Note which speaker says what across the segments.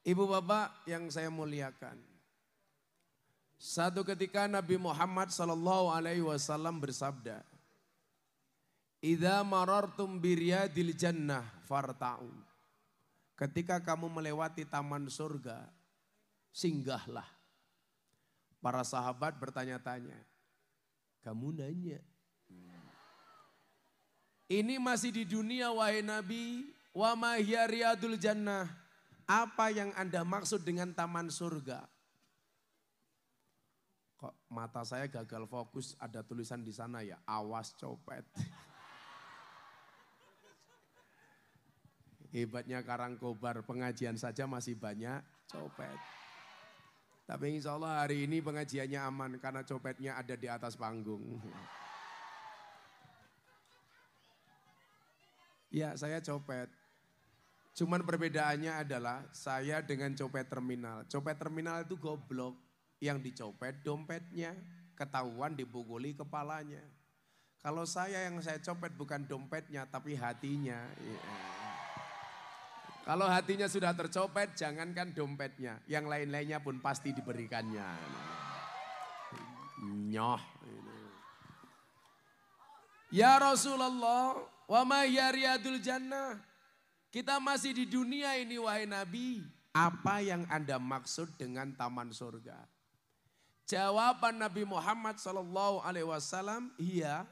Speaker 1: Ibu bapak yang saya muliakan. Satu ketika Nabi Muhammad sallallahu alaihi wasallam bersabda, "Idza marartum biryadil jannah farta'u." Ketika kamu melewati taman surga, singgahlah. Para sahabat bertanya-tanya, "Kamu nanya, ini masih di dunia wahai Nabi, wa riyadul jannah?" Apa yang Anda maksud dengan taman surga? Kok mata saya gagal fokus ada tulisan di sana ya, awas copet. Hebatnya Karangkobar, pengajian saja masih banyak copet. Tapi insya Allah hari ini pengajiannya aman karena copetnya ada di atas panggung. Ya saya copet, Cuman perbedaannya adalah saya dengan copet terminal. Copet terminal itu goblok. Yang dicopet dompetnya, ketahuan dibukuli kepalanya. Kalau saya yang saya copet bukan dompetnya tapi hatinya. Iya. Kalau hatinya sudah tercopet, jangankan dompetnya, yang lain-lainnya pun pasti diberikannya. Nyoh. Ya Rasulullah, wa ma jannah. Kita masih di dunia ini wahai Nabi. Apa yang Anda maksud dengan taman surga? Jawaban Nabi Muhammad Sallallahu Alaihi Wasallam, iya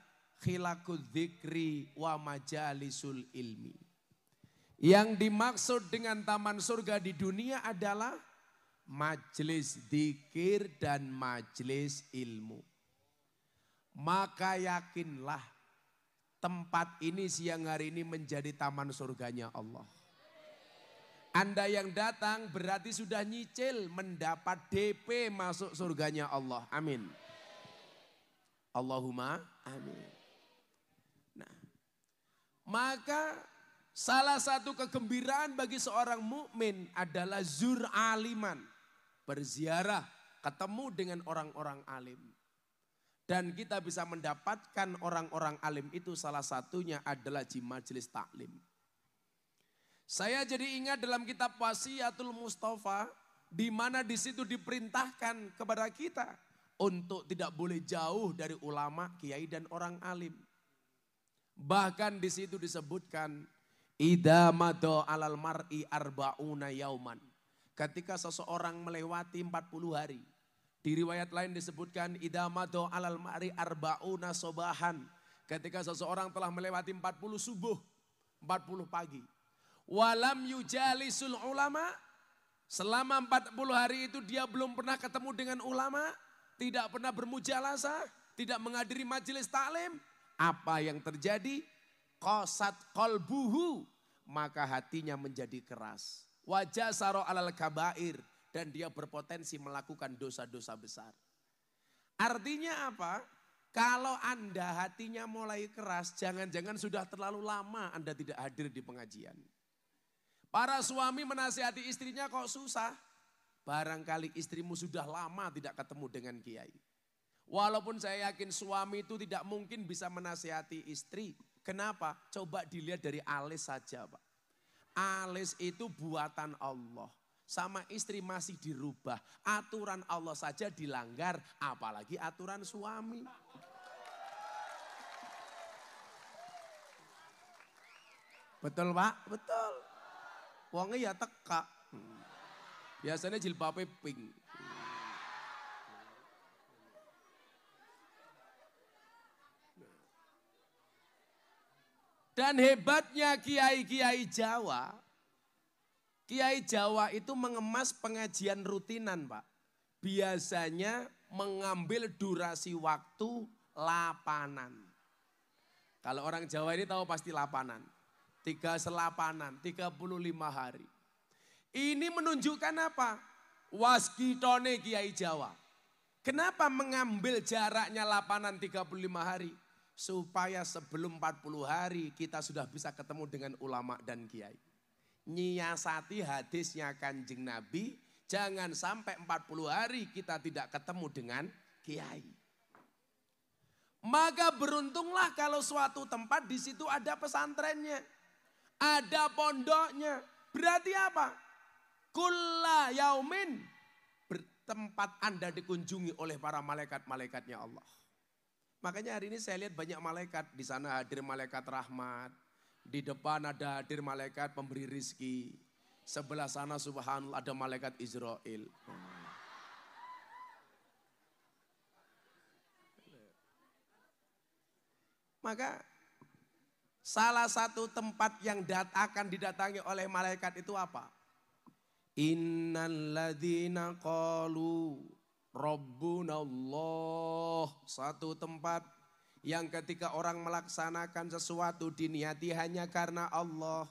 Speaker 1: khilakud dzikri wa majalisul ilmi. Yang dimaksud dengan taman surga di dunia adalah majelis dzikir dan majelis ilmu. Maka yakinlah tempat ini siang hari ini menjadi taman surganya Allah. Anda yang datang berarti sudah nyicil mendapat DP masuk surganya Allah. Amin. Allahumma amin. Nah, maka salah satu kegembiraan bagi seorang mukmin adalah zur aliman, berziarah, ketemu dengan orang-orang alim. Dan kita bisa mendapatkan orang-orang alim itu salah satunya adalah di majelis taklim. Saya jadi ingat dalam kitab Wasiatul Mustafa di mana di situ diperintahkan kepada kita untuk tidak boleh jauh dari ulama, kiai dan orang alim. Bahkan di situ disebutkan idamato alal mar'i arbauna yauman. Ketika seseorang melewati 40 hari. Di riwayat lain disebutkan idamato alal mari arbauna sobahan. Ketika seseorang telah melewati 40 subuh, 40 pagi. Walam yujalisul ulama. Selama 40 hari itu dia belum pernah ketemu dengan ulama. Tidak pernah bermujalasa. Tidak menghadiri majelis taklim. Apa yang terjadi? Kosat kolbuhu. Maka hatinya menjadi keras. Wajah saro alal kabair dan dia berpotensi melakukan dosa-dosa besar. Artinya apa? Kalau Anda hatinya mulai keras, jangan-jangan sudah terlalu lama Anda tidak hadir di pengajian. Para suami menasihati istrinya kok susah. Barangkali istrimu sudah lama tidak ketemu dengan kiai. Walaupun saya yakin suami itu tidak mungkin bisa menasihati istri. Kenapa? Coba dilihat dari alis saja Pak. Alis itu buatan Allah sama istri masih dirubah. Aturan Allah saja dilanggar, apalagi aturan suami. Betul pak? Betul. Wongnya ya teka. Biasanya jilbabnya pink. Dan hebatnya kiai-kiai Jawa, Kiai Jawa itu mengemas pengajian rutinan Pak. Biasanya mengambil durasi waktu lapanan. Kalau orang Jawa ini tahu pasti lapanan. Tiga selapanan, 35 hari. Ini menunjukkan apa? Waskitone Kiai Jawa. Kenapa mengambil jaraknya lapanan 35 hari? Supaya sebelum 40 hari kita sudah bisa ketemu dengan ulama dan kiai nyiasati hadisnya kanjeng Nabi. Jangan sampai 40 hari kita tidak ketemu dengan kiai. Maka beruntunglah kalau suatu tempat di situ ada pesantrennya. Ada pondoknya. Berarti apa? Kulla yaumin. Tempat Anda dikunjungi oleh para malaikat-malaikatnya Allah. Makanya hari ini saya lihat banyak malaikat. Di sana hadir malaikat rahmat di depan ada hadir malaikat pemberi rizki. Sebelah sana subhanallah ada malaikat Israel. Maka salah satu tempat yang dat akan didatangi oleh malaikat itu apa? Innalladzina qalu rabbunallah. Satu tempat yang ketika orang melaksanakan sesuatu diniati hanya karena Allah.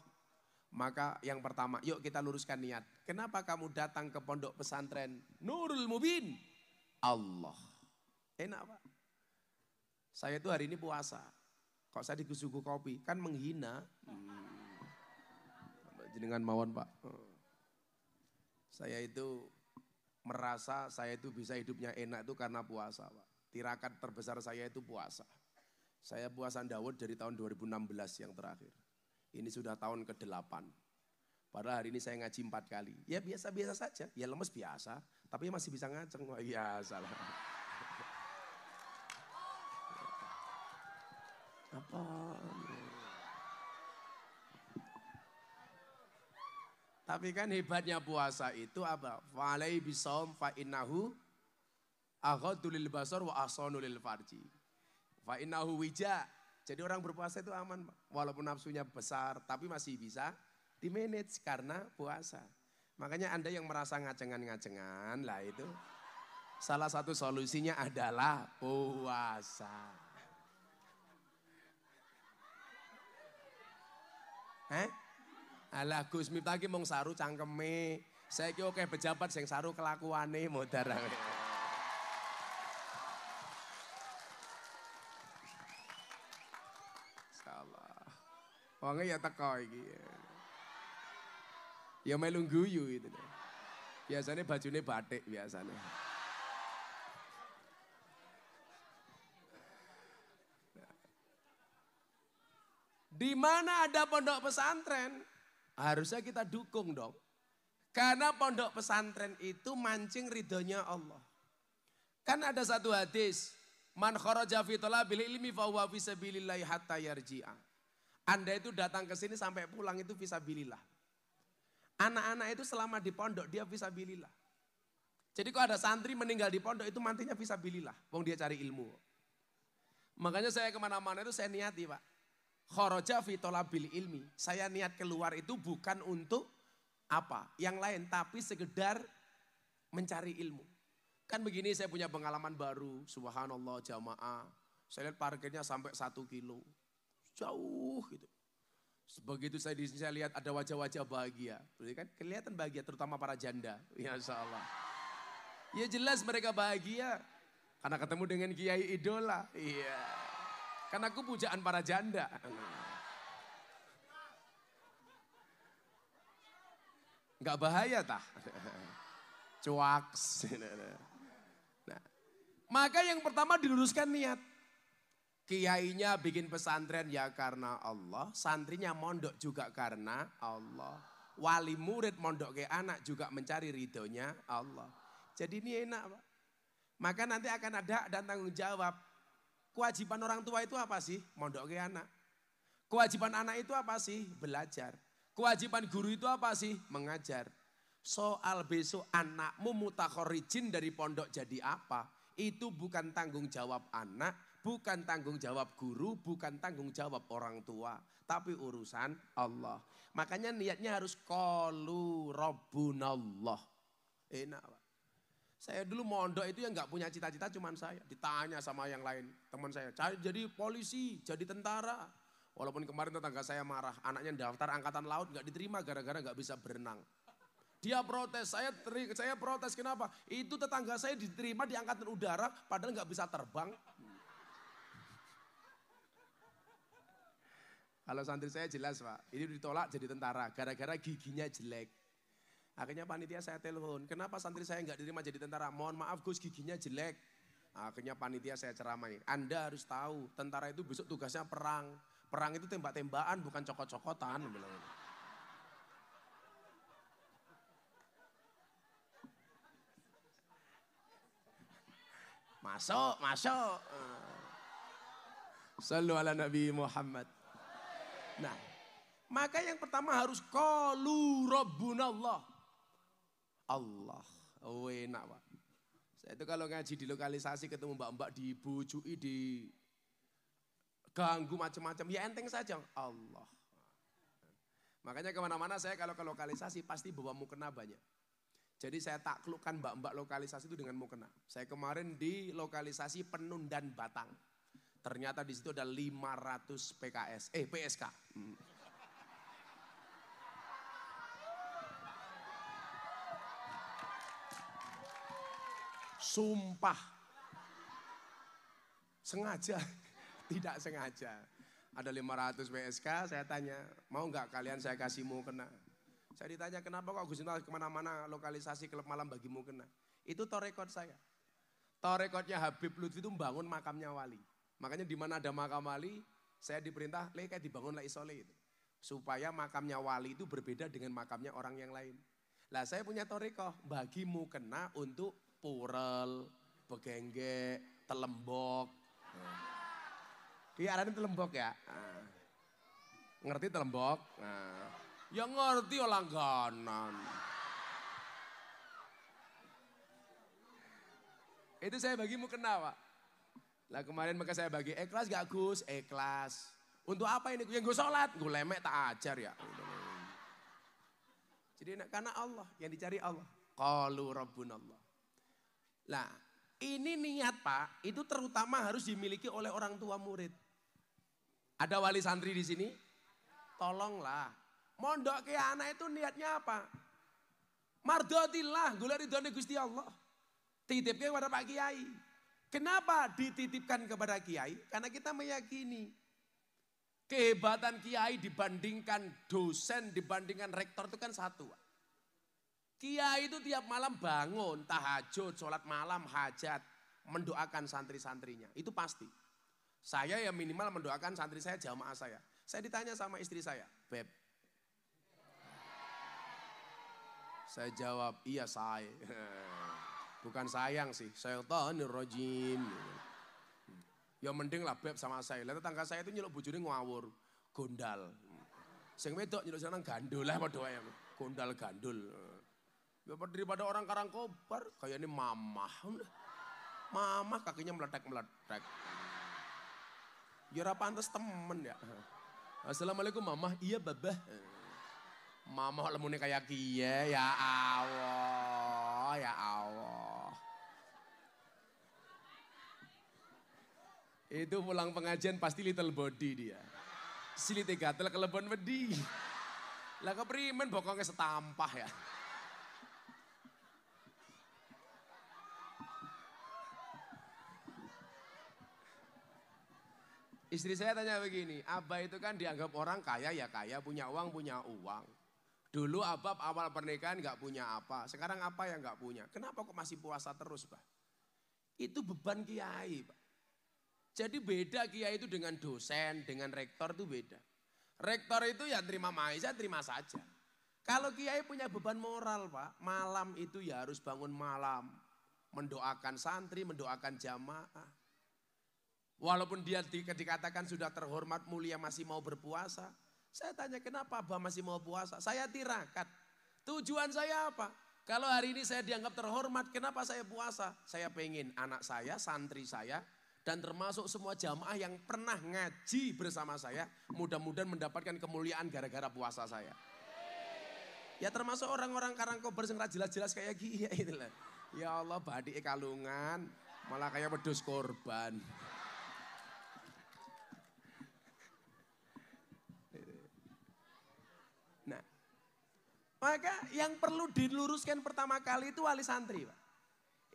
Speaker 1: Maka yang pertama, yuk kita luruskan niat. Kenapa kamu datang ke pondok pesantren Nurul Mubin? Allah. Enak Pak. Saya itu hari ini puasa. Kok saya digusuku kopi? Kan menghina. Hmm. Jenengan mawon Pak. Saya itu merasa saya itu bisa hidupnya enak itu karena puasa Pak. Tirakat terbesar saya itu puasa. Saya puasa Daud dari tahun 2016 yang terakhir. Ini sudah tahun ke-8. Padahal hari ini saya ngaji empat kali. Ya biasa-biasa saja. Ya lemes biasa. Tapi masih bisa ngaceng. Ya salah. Apa? Tapi kan hebatnya puasa itu apa? Falai bisawm fa'innahu Aghaddu lil basar wa ahsanu lil farji. Fa innahu wija. Jadi orang berpuasa itu aman walaupun nafsunya besar tapi masih bisa di manage karena puasa. Makanya Anda yang merasa ngacengan-ngacengan lah itu salah satu solusinya adalah puasa. Heh? Alah Gus Miftah ki mung saru cangkeme. Saiki oke pejabat sing saru kelakuane modar. Wangi ya teko iki. Ya melu guyu itu. Biasanya bajunya batik biasanya. Di mana ada pondok pesantren, harusnya kita dukung dong. Karena pondok pesantren itu mancing ridhonya Allah. Kan ada satu hadis, man kharaja fi talabil ilmi fa huwa fi sabilillah hatta yarji'a. Anda itu datang ke sini sampai pulang itu visabilillah. Anak-anak itu selama di pondok dia visabilillah. Jadi kok ada santri meninggal di pondok itu mantinya visabilillah. Wong dia cari ilmu. Makanya saya kemana-mana itu saya niati pak. Khoroja fitolabil ilmi. Saya niat keluar itu bukan untuk apa yang lain. Tapi sekedar mencari ilmu. Kan begini saya punya pengalaman baru. Subhanallah jamaah. Saya lihat parkirnya sampai satu kilo jauh gitu. Begitu saya di sini saya lihat ada wajah-wajah bahagia. Berarti kan kelihatan bahagia terutama para janda. Ya Allah. Ya jelas mereka bahagia. Karena ketemu dengan kiai idola. Iya. Karena aku pujaan para janda. Enggak bahaya tah. Cuaks. Nah, maka yang pertama diluruskan niat. Kiainya bikin pesantren ya karena Allah. Santrinya mondok juga karena Allah. Wali murid mondok ke anak juga mencari ridhonya Allah. Jadi ini enak Pak. Maka nanti akan ada dan tanggung jawab. Kewajiban orang tua itu apa sih? Mondok ke anak. Kewajiban anak itu apa sih? Belajar. Kewajiban guru itu apa sih? Mengajar. Soal besok anakmu mutakhorijin dari pondok jadi apa? Itu bukan tanggung jawab anak, bukan tanggung jawab guru, bukan tanggung jawab orang tua, tapi urusan Allah. Makanya niatnya harus kolu robbunallah. Enak Pak. Saya dulu mondok itu yang nggak punya cita-cita cuman saya. Ditanya sama yang lain, teman saya, jadi polisi, jadi tentara. Walaupun kemarin tetangga saya marah, anaknya daftar angkatan laut nggak diterima gara-gara nggak bisa berenang. Dia protes, saya teri, saya protes kenapa? Itu tetangga saya diterima di angkatan udara padahal nggak bisa terbang. Kalau santri saya jelas pak, ini ditolak jadi tentara gara-gara giginya jelek. Akhirnya panitia saya telepon, kenapa santri saya nggak diterima jadi tentara? Mohon maaf Gus giginya jelek. Akhirnya panitia saya ceramai. Anda harus tahu tentara itu besok tugasnya perang. Perang itu tembak-tembakan bukan cokot-cokotan. Gitu. Masuk, masuk. Sallu ala Nabi Muhammad. Nah, maka yang pertama harus kalu robun Allah. Oh, enak, Pak. Saya itu kalau ngaji di lokalisasi ketemu mbak-mbak di dibujui di ganggu macam-macam ya enteng saja Allah. Makanya kemana-mana saya kalau ke lokalisasi pasti bawa mukena banyak. Jadi saya taklukkan mbak-mbak lokalisasi itu dengan mukena. Saya kemarin di lokalisasi Penundan Batang. Ternyata di situ ada 500 PKS, eh PSK. Hmm. Sumpah. Sengaja, tidak sengaja. Ada 500 PSK, saya tanya, mau nggak kalian saya kasihmu kena? Saya ditanya, kenapa kok Gus kemana-mana lokalisasi klub malam bagimu kena? Itu torekot saya. Torekotnya Habib Lutfi itu membangun makamnya wali. Makanya di mana ada makam wali, saya diperintah, leh kayak dibangunlah isole itu. Supaya makamnya wali itu berbeda dengan makamnya orang yang lain. Lah saya punya toriko, bagimu kena untuk purel, begengge, telembok. Iya, telembok ya. Nah. Ngerti telembok? Nah. Ya ngerti ya langganan. Itu saya bagimu kena, Pak. Lah kemarin maka saya bagi ikhlas gak Gus? Ikhlas. Untuk apa ini? Yang gue sholat, gue lemek tak ajar ya. Jadi karena Allah, yang dicari Allah. Qalu Allah. Lah, ini niat Pak, itu terutama harus dimiliki oleh orang tua murid. Ada wali santri di sini? Tolonglah. Mondok ke anak itu niatnya apa? Mardotilah. gula ridhoni Gusti Allah. Titipnya kepada Pak Kiai. Kenapa dititipkan kepada kiai? Karena kita meyakini kehebatan kiai dibandingkan dosen, dibandingkan rektor itu kan satu. Kiai itu tiap malam bangun, tahajud, sholat malam, hajat, mendoakan santri-santrinya. Itu pasti. Saya ya minimal mendoakan santri saya, jamaah saya. Saya ditanya sama istri saya, Beb. Saya jawab, iya saya. Bukan sayang sih, syaitanir rojim. Ya mending lah beb sama saya. Lihat tetangga saya itu nyeluk bujuri ngawur, gondal. Sing wedok nyeluk senang gandul lah doa yang Gondal gandul. Ya daripada orang Karangkobar kayak ini mama mama kakinya meletak meletak Ya ora temen ya. Assalamualaikum mama iya babah. Mamah lemune kayak kia ya Allah, ya Allah. Itu pulang pengajian pasti little body dia. Silite gatel kelebon wedi. Lah primen bokongnya setampah ya. Istri saya tanya begini, Abah itu kan dianggap orang kaya ya kaya, punya uang punya uang. Dulu Abah awal pernikahan gak punya apa, sekarang apa yang gak punya? Kenapa kok masih puasa terus, Pak? Itu beban kiai, Pak. Jadi beda kiai itu dengan dosen, dengan rektor itu beda. Rektor itu ya terima maizah, terima saja. Kalau kiai punya beban moral pak, malam itu ya harus bangun malam. Mendoakan santri, mendoakan jamaah. Walaupun dia dikatakan sudah terhormat mulia masih mau berpuasa. Saya tanya kenapa Abah masih mau puasa? Saya tirakat. Tujuan saya apa? Kalau hari ini saya dianggap terhormat, kenapa saya puasa? Saya pengen anak saya, santri saya dan termasuk semua jamaah yang pernah ngaji bersama saya, mudah-mudahan mendapatkan kemuliaan gara-gara puasa saya. Ya termasuk orang-orang Karangkobar yang jelas-jelas kayak gini ya Ya Allah badi kalungan malah kayak pedus korban. Nah, maka yang perlu diluruskan pertama kali itu wali santri, Pak.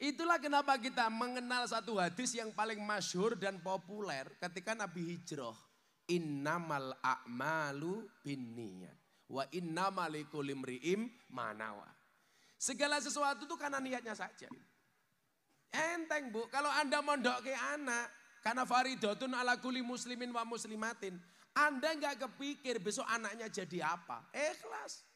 Speaker 1: Itulah kenapa kita mengenal satu hadis yang paling masyhur dan populer ketika Nabi hijrah. Innamal a'malu binniyat wa innamal ikulimri'im manawa. Segala sesuatu itu karena niatnya saja. Enteng bu, kalau anda mondok ke anak, karena faridotun ala kuli muslimin wa muslimatin. Anda nggak kepikir besok anaknya jadi apa. Ikhlas. Eh,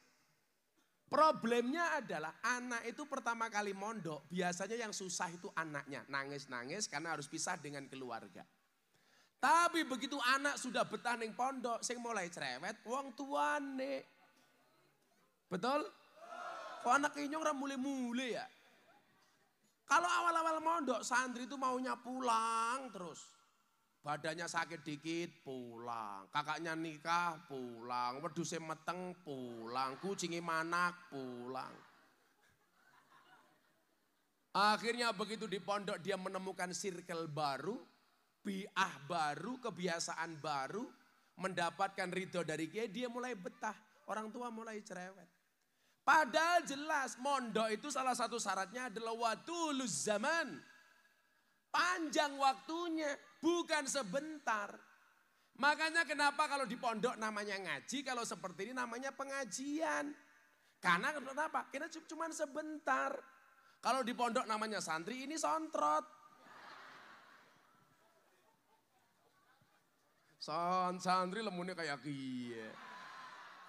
Speaker 1: Problemnya adalah anak itu pertama kali mondok, biasanya yang susah itu anaknya. Nangis-nangis karena harus pisah dengan keluarga. Tapi begitu anak sudah betah di pondok, sing mulai cerewet, wong tuane. Betul? Kok anak inyong orang mulai-mulai ya? Kalau awal-awal mondok, santri itu maunya pulang terus. Badannya sakit dikit pulang, kakaknya nikah pulang, wedhuse meteng pulang, kucingi manak pulang. Akhirnya begitu di pondok dia menemukan sirkel baru, biah baru, kebiasaan baru, mendapatkan ridho dari kiai, dia mulai betah. Orang tua mulai cerewet. Padahal jelas mondok itu salah satu syaratnya adalah waktu watuluz zaman. Panjang waktunya, bukan sebentar. Makanya kenapa kalau di pondok namanya ngaji, kalau seperti ini namanya pengajian. Karena kenapa? Karena cuma sebentar. Kalau di pondok namanya santri ini sontrot. Son santri lemunnya kayak gini,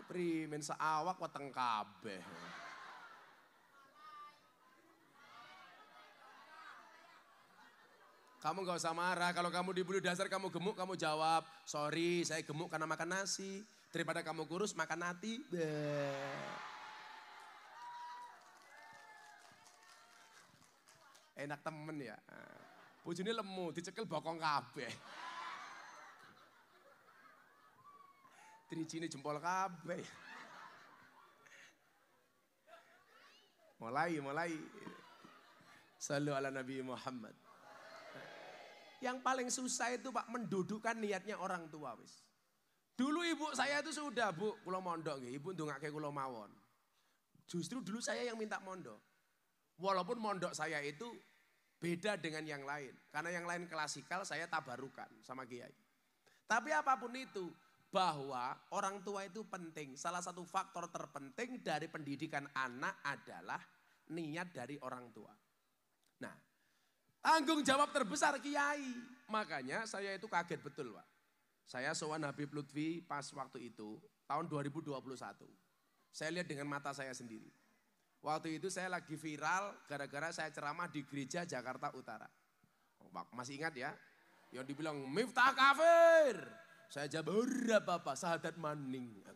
Speaker 1: Primen seawak wateng kabeh. Kamu gak usah marah, kalau kamu dibully dasar kamu gemuk, kamu jawab, sorry saya gemuk karena makan nasi. Daripada kamu kurus, makan nati. enak temen ya. ini eh, lemu, dicekel bokong kabeh. ini jempol kabeh. Mulai, mulai. Salam ala Nabi Muhammad. Yang paling susah itu Pak mendudukan niatnya orang tua wis. Dulu ibu saya itu sudah bu, kalau mondok nggih, ibu ndongake kayak mawon. Justru dulu saya yang minta mondok. Walaupun mondok saya itu beda dengan yang lain. Karena yang lain klasikal saya tabarukan sama kiai. Tapi apapun itu, bahwa orang tua itu penting. Salah satu faktor terpenting dari pendidikan anak adalah niat dari orang tua. Tanggung jawab terbesar kiai. Makanya saya itu kaget betul Pak. Saya sowan Nabi Lutfi pas waktu itu tahun 2021. Saya lihat dengan mata saya sendiri. Waktu itu saya lagi viral gara-gara saya ceramah di gereja Jakarta Utara. Oh, masih ingat ya? Yang dibilang Miftah kafir. Saya jawab berapa Pak sahadat maning.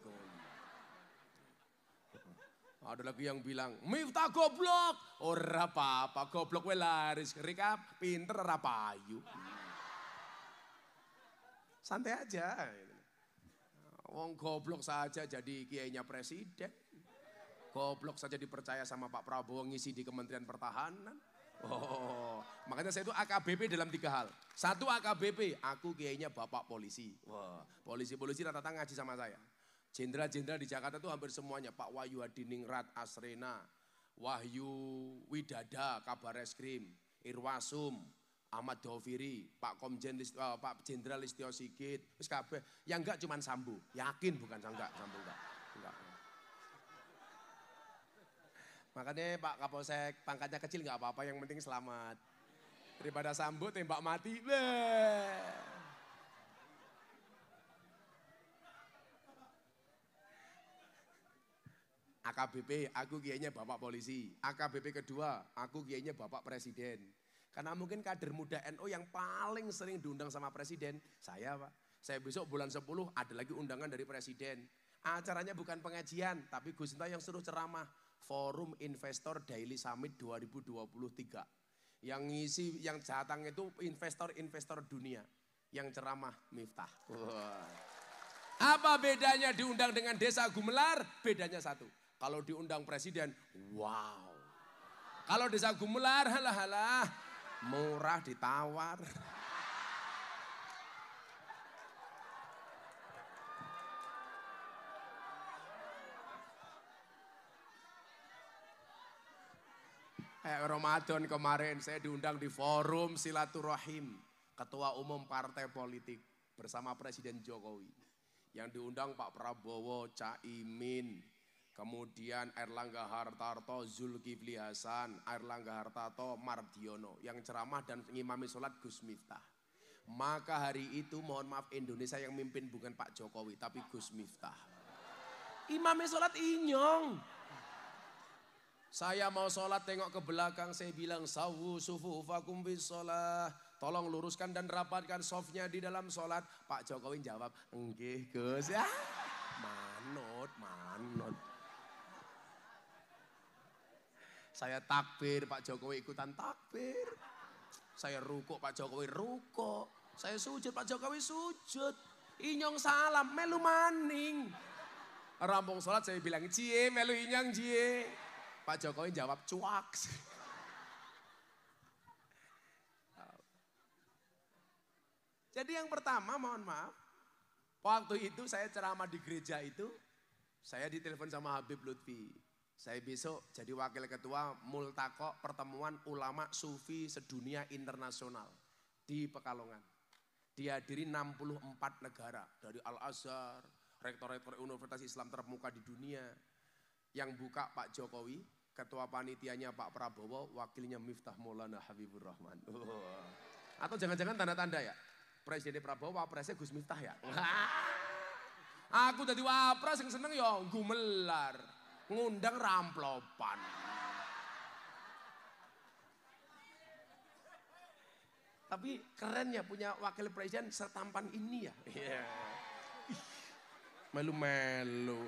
Speaker 1: Ada lagi yang bilang, Miftah goblok. oh, apa-apa, goblok welaris laris. Rekap, pinter rapayu. Santai aja. Wong goblok saja jadi kiainya presiden. Goblok saja dipercaya sama Pak Prabowo ngisi di Kementerian Pertahanan. Oh, makanya saya itu AKBP dalam tiga hal. Satu AKBP, aku kiainya bapak polisi. Wah, polisi-polisi rata-rata ngaji sama saya. Jenderal-jenderal di Jakarta itu hampir semuanya. Pak Wahyu Hadiningrat, Asrena, Wahyu Widada, Kabar Eskrim, Irwasum, Ahmad Doviri, Pak Komjen, uh, Pak Jenderal Listio Sigit, wis Yang enggak cuma Sambu, yakin bukan enggak, Sambu enggak. Enggak. Makanya Pak Kapolsek pangkatnya kecil enggak apa-apa, yang penting selamat. Daripada Sambu tembak mati. Bleh. AKBP, aku kiainya Bapak Polisi. AKBP kedua, aku kiainya Bapak Presiden. Karena mungkin kader muda NU NO yang paling sering diundang sama Presiden, saya Pak. Saya besok bulan 10 ada lagi undangan dari Presiden. Acaranya bukan pengajian, tapi Gus Sinta yang suruh ceramah. Forum Investor Daily Summit 2023. Yang ngisi, yang datang itu investor-investor dunia. Yang ceramah Miftah. Apa bedanya diundang dengan desa Gumelar? Bedanya satu. Kalau diundang presiden, wow. Kalau desa Gumelar, halah halah, murah ditawar. Eh, Ramadan kemarin saya diundang di forum silaturahim ketua umum partai politik bersama Presiden Jokowi. Yang diundang Pak Prabowo, Caimin, Kemudian Erlangga Hartarto, Zulkifli Hasan, Erlangga Hartarto, Mardiono. Yang ceramah dan ngimami sholat Gus Miftah. Maka hari itu mohon maaf Indonesia yang mimpin bukan Pak Jokowi tapi Gus Miftah. Imamnya sholat inyong. Saya mau sholat tengok ke belakang saya bilang sawu sufu fakum bis sholat. Tolong luruskan dan rapatkan softnya di dalam sholat. Pak Jokowi jawab enggih Gus ya. Manut, manut. Saya takbir, Pak Jokowi ikutan takbir. Saya rukuk, Pak Jokowi rukuk. Saya sujud, Pak Jokowi sujud. Inyong salam, melu maning. Rampung sholat saya bilang, cie melu inyong cie. Pak Jokowi jawab, cuak. Jadi yang pertama mohon maaf. Waktu itu saya ceramah di gereja itu. Saya ditelepon sama Habib Lutfi. Saya besok jadi wakil ketua Multako Pertemuan Ulama Sufi Sedunia Internasional di Pekalongan. Dihadiri 64 negara dari Al-Azhar, rektor-rektor Universitas Islam terkemuka di dunia. Yang buka Pak Jokowi, ketua panitianya Pak Prabowo, wakilnya Miftah Maulana Habibur Rahman. Oh. Atau jangan-jangan tanda-tanda ya. Presiden Prabowo, wapresnya Gus Miftah ya. Aku jadi wapres yang seneng ya gumelar ngundang ramplopan. Tapi keren ya punya wakil presiden setampan ini ya. Iya. Melu-melu.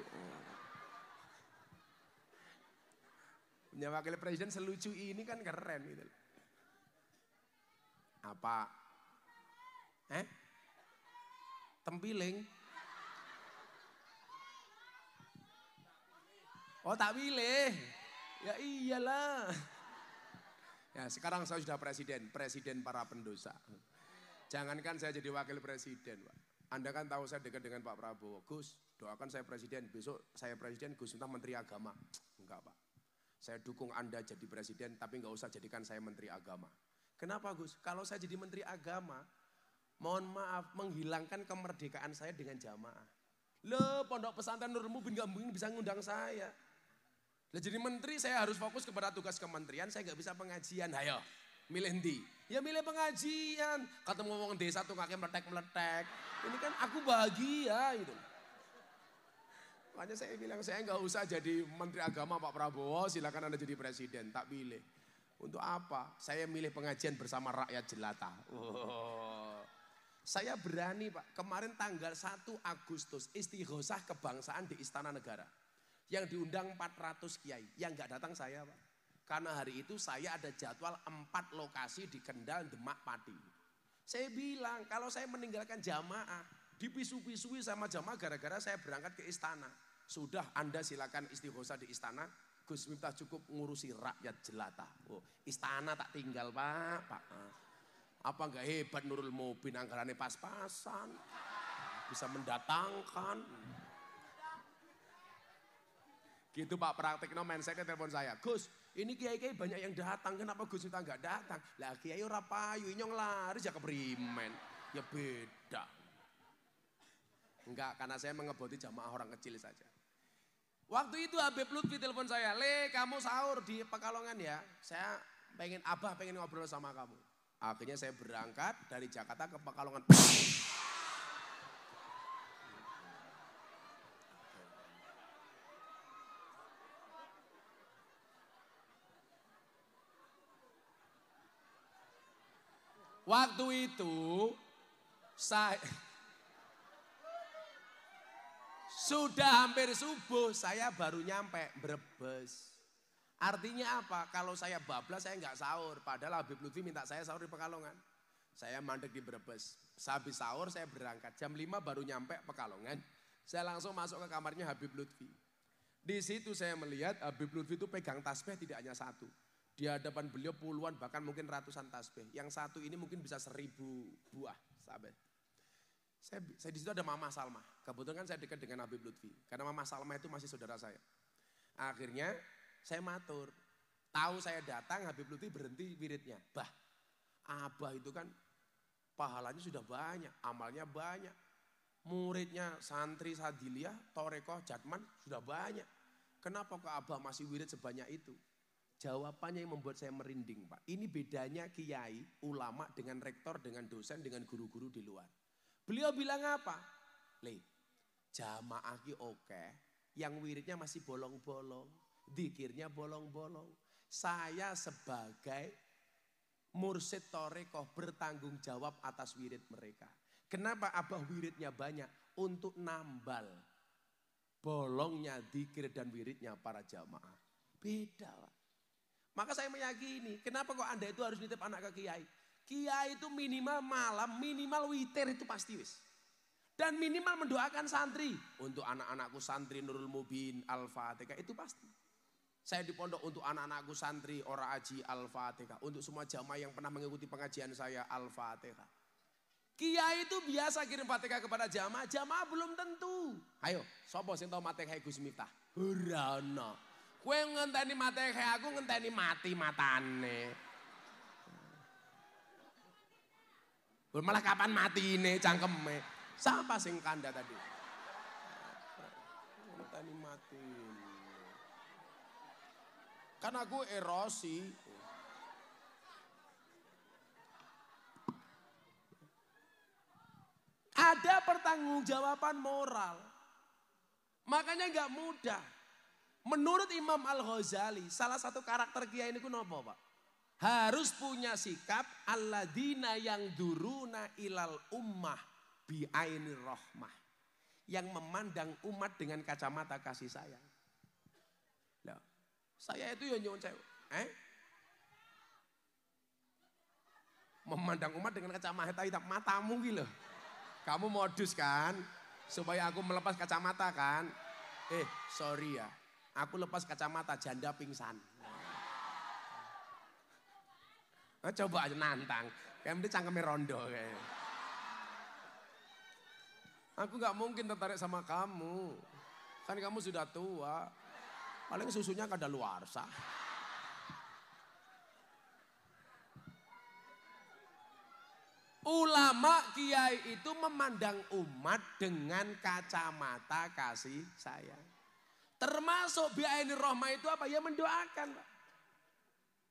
Speaker 1: Punya wakil presiden selucu ini kan keren gitu. Apa? Eh? Tempiling? Oh tak pilih. Ya iyalah. Ya sekarang saya sudah presiden, presiden para pendosa. Jangankan saya jadi wakil presiden Pak. Anda kan tahu saya dekat dengan Pak Prabowo. Gus, doakan saya presiden. Besok saya presiden, Gus minta Menteri Agama. Enggak Pak. Saya dukung Anda jadi presiden, tapi enggak usah jadikan saya Menteri Agama. Kenapa Gus? Kalau saya jadi Menteri Agama, mohon maaf, menghilangkan kemerdekaan saya dengan jamaah. Loh, pondok pesantren Nurmu bin Gambung bisa ngundang saya. Lah jadi menteri saya harus fokus kepada tugas kementerian, saya nggak bisa pengajian. Ayo, ya, milih di, Ya milih pengajian. Ketemu ngomong desa tuh kakek meletek-meletek. Ini kan aku bahagia gitu. Makanya saya bilang saya nggak usah jadi menteri agama Pak Prabowo, silakan Anda jadi presiden, tak pilih. Untuk apa? Saya milih pengajian bersama rakyat jelata. Oh. Saya berani Pak, kemarin tanggal 1 Agustus istighosah kebangsaan di Istana Negara. Yang diundang 400 kiai. Yang nggak datang saya Pak. Karena hari itu saya ada jadwal empat lokasi di Kendal, Demak, Pati. Saya bilang kalau saya meninggalkan jamaah, dipisu-pisui sama jamaah gara-gara saya berangkat ke istana. Sudah Anda silakan istighosa di istana, Gus Miftah cukup ngurusi rakyat jelata. Oh, istana tak tinggal Pak, Pak. Ah. Apa enggak hebat Nurul Mubin anggarannya pas-pasan. Bisa mendatangkan. Gitu Pak Praktikno mindsetnya telepon saya. Gus, ini kiai-kiai banyak yang datang. Kenapa Gus kita nggak datang? Lah kiai ora payu, inyong lari jaga ya keprimen. Ya beda. Enggak, karena saya mengeboti jamaah orang kecil saja. Waktu itu Habib Lutfi telepon saya, Le kamu sahur di Pekalongan ya. Saya pengen abah pengen ngobrol sama kamu. Akhirnya saya berangkat dari Jakarta ke Pekalongan. Waktu itu saya sudah hampir subuh saya baru nyampe Brebes. Artinya apa? Kalau saya bablas saya nggak sahur. Padahal Habib Lutfi minta saya sahur di Pekalongan. Saya mandek di Brebes. Habis sahur saya berangkat. Jam 5 baru nyampe Pekalongan. Saya langsung masuk ke kamarnya Habib Lutfi. Di situ saya melihat Habib Lutfi itu pegang tasbih tidak hanya satu. Di hadapan beliau puluhan bahkan mungkin ratusan tasbih. Yang satu ini mungkin bisa seribu buah sahabat. Saya, saya di situ ada Mama Salma. Kebetulan kan saya dekat dengan Habib Lutfi. Karena Mama Salma itu masih saudara saya. Akhirnya saya matur. Tahu saya datang Habib Lutfi berhenti wiridnya. Bah, Abah itu kan pahalanya sudah banyak, amalnya banyak. Muridnya santri Sadiliyah, Torekoh, Jatman sudah banyak. Kenapa ke Abah masih wirid sebanyak itu? Jawabannya yang membuat saya merinding Pak. Ini bedanya kiai, ulama dengan rektor, dengan dosen, dengan guru-guru di luar. Beliau bilang apa? Le, jamaah ki oke, yang wiridnya masih bolong-bolong, dikirnya bolong-bolong. Saya sebagai mursid torekoh bertanggung jawab atas wirid mereka. Kenapa abah wiridnya banyak? Untuk nambal bolongnya dikir dan wiridnya para jamaah. Beda Pak. Maka saya meyakini, kenapa kok Anda itu harus nitip anak ke kiai? Kiai itu minimal malam, minimal witir itu pasti wis. Dan minimal mendoakan santri. Untuk anak-anakku santri Nurul Mubin, Al-Fatihah itu pasti. Saya di pondok untuk anak-anakku santri, ora aji, Al-Fatihah. Untuk semua jamaah yang pernah mengikuti pengajian saya, Al-Fatihah. Kiai itu biasa kirim fatihah kepada jamaah, jamaah belum tentu. Ayo, sopo sing tau matehai Gus Miftah? Hurana. Kue ngenteni mati kayak aku ngenteni mati matane. Malah kapan mati ini cangkeme. Siapa sing kanda tadi? Ngenteni mati. Karena aku erosi. Ada pertanggungjawaban moral. Makanya nggak mudah. Menurut Imam Al-Ghazali, salah satu karakter kiai ini apa, Pak? Harus punya sikap alladina yang duruna ilal ummah biaini rohmah, Yang memandang umat dengan kacamata kasih sayang. Loh, saya itu yang nyuwun cewek. Eh? Memandang umat dengan kacamata hitam matamu gitu. Kamu modus kan? Supaya aku melepas kacamata kan? Eh, sorry ya Aku lepas kacamata janda pingsan. Nah, coba aja nantang. Kayak mending cangkemnya rondo kayaknya. Aku gak mungkin tertarik sama kamu. Kan kamu sudah tua. Paling susunya kada luar sah. Ulama kiai itu memandang umat dengan kacamata kasih sayang. Termasuk biaya ini rohma itu apa? Ya mendoakan. Pak.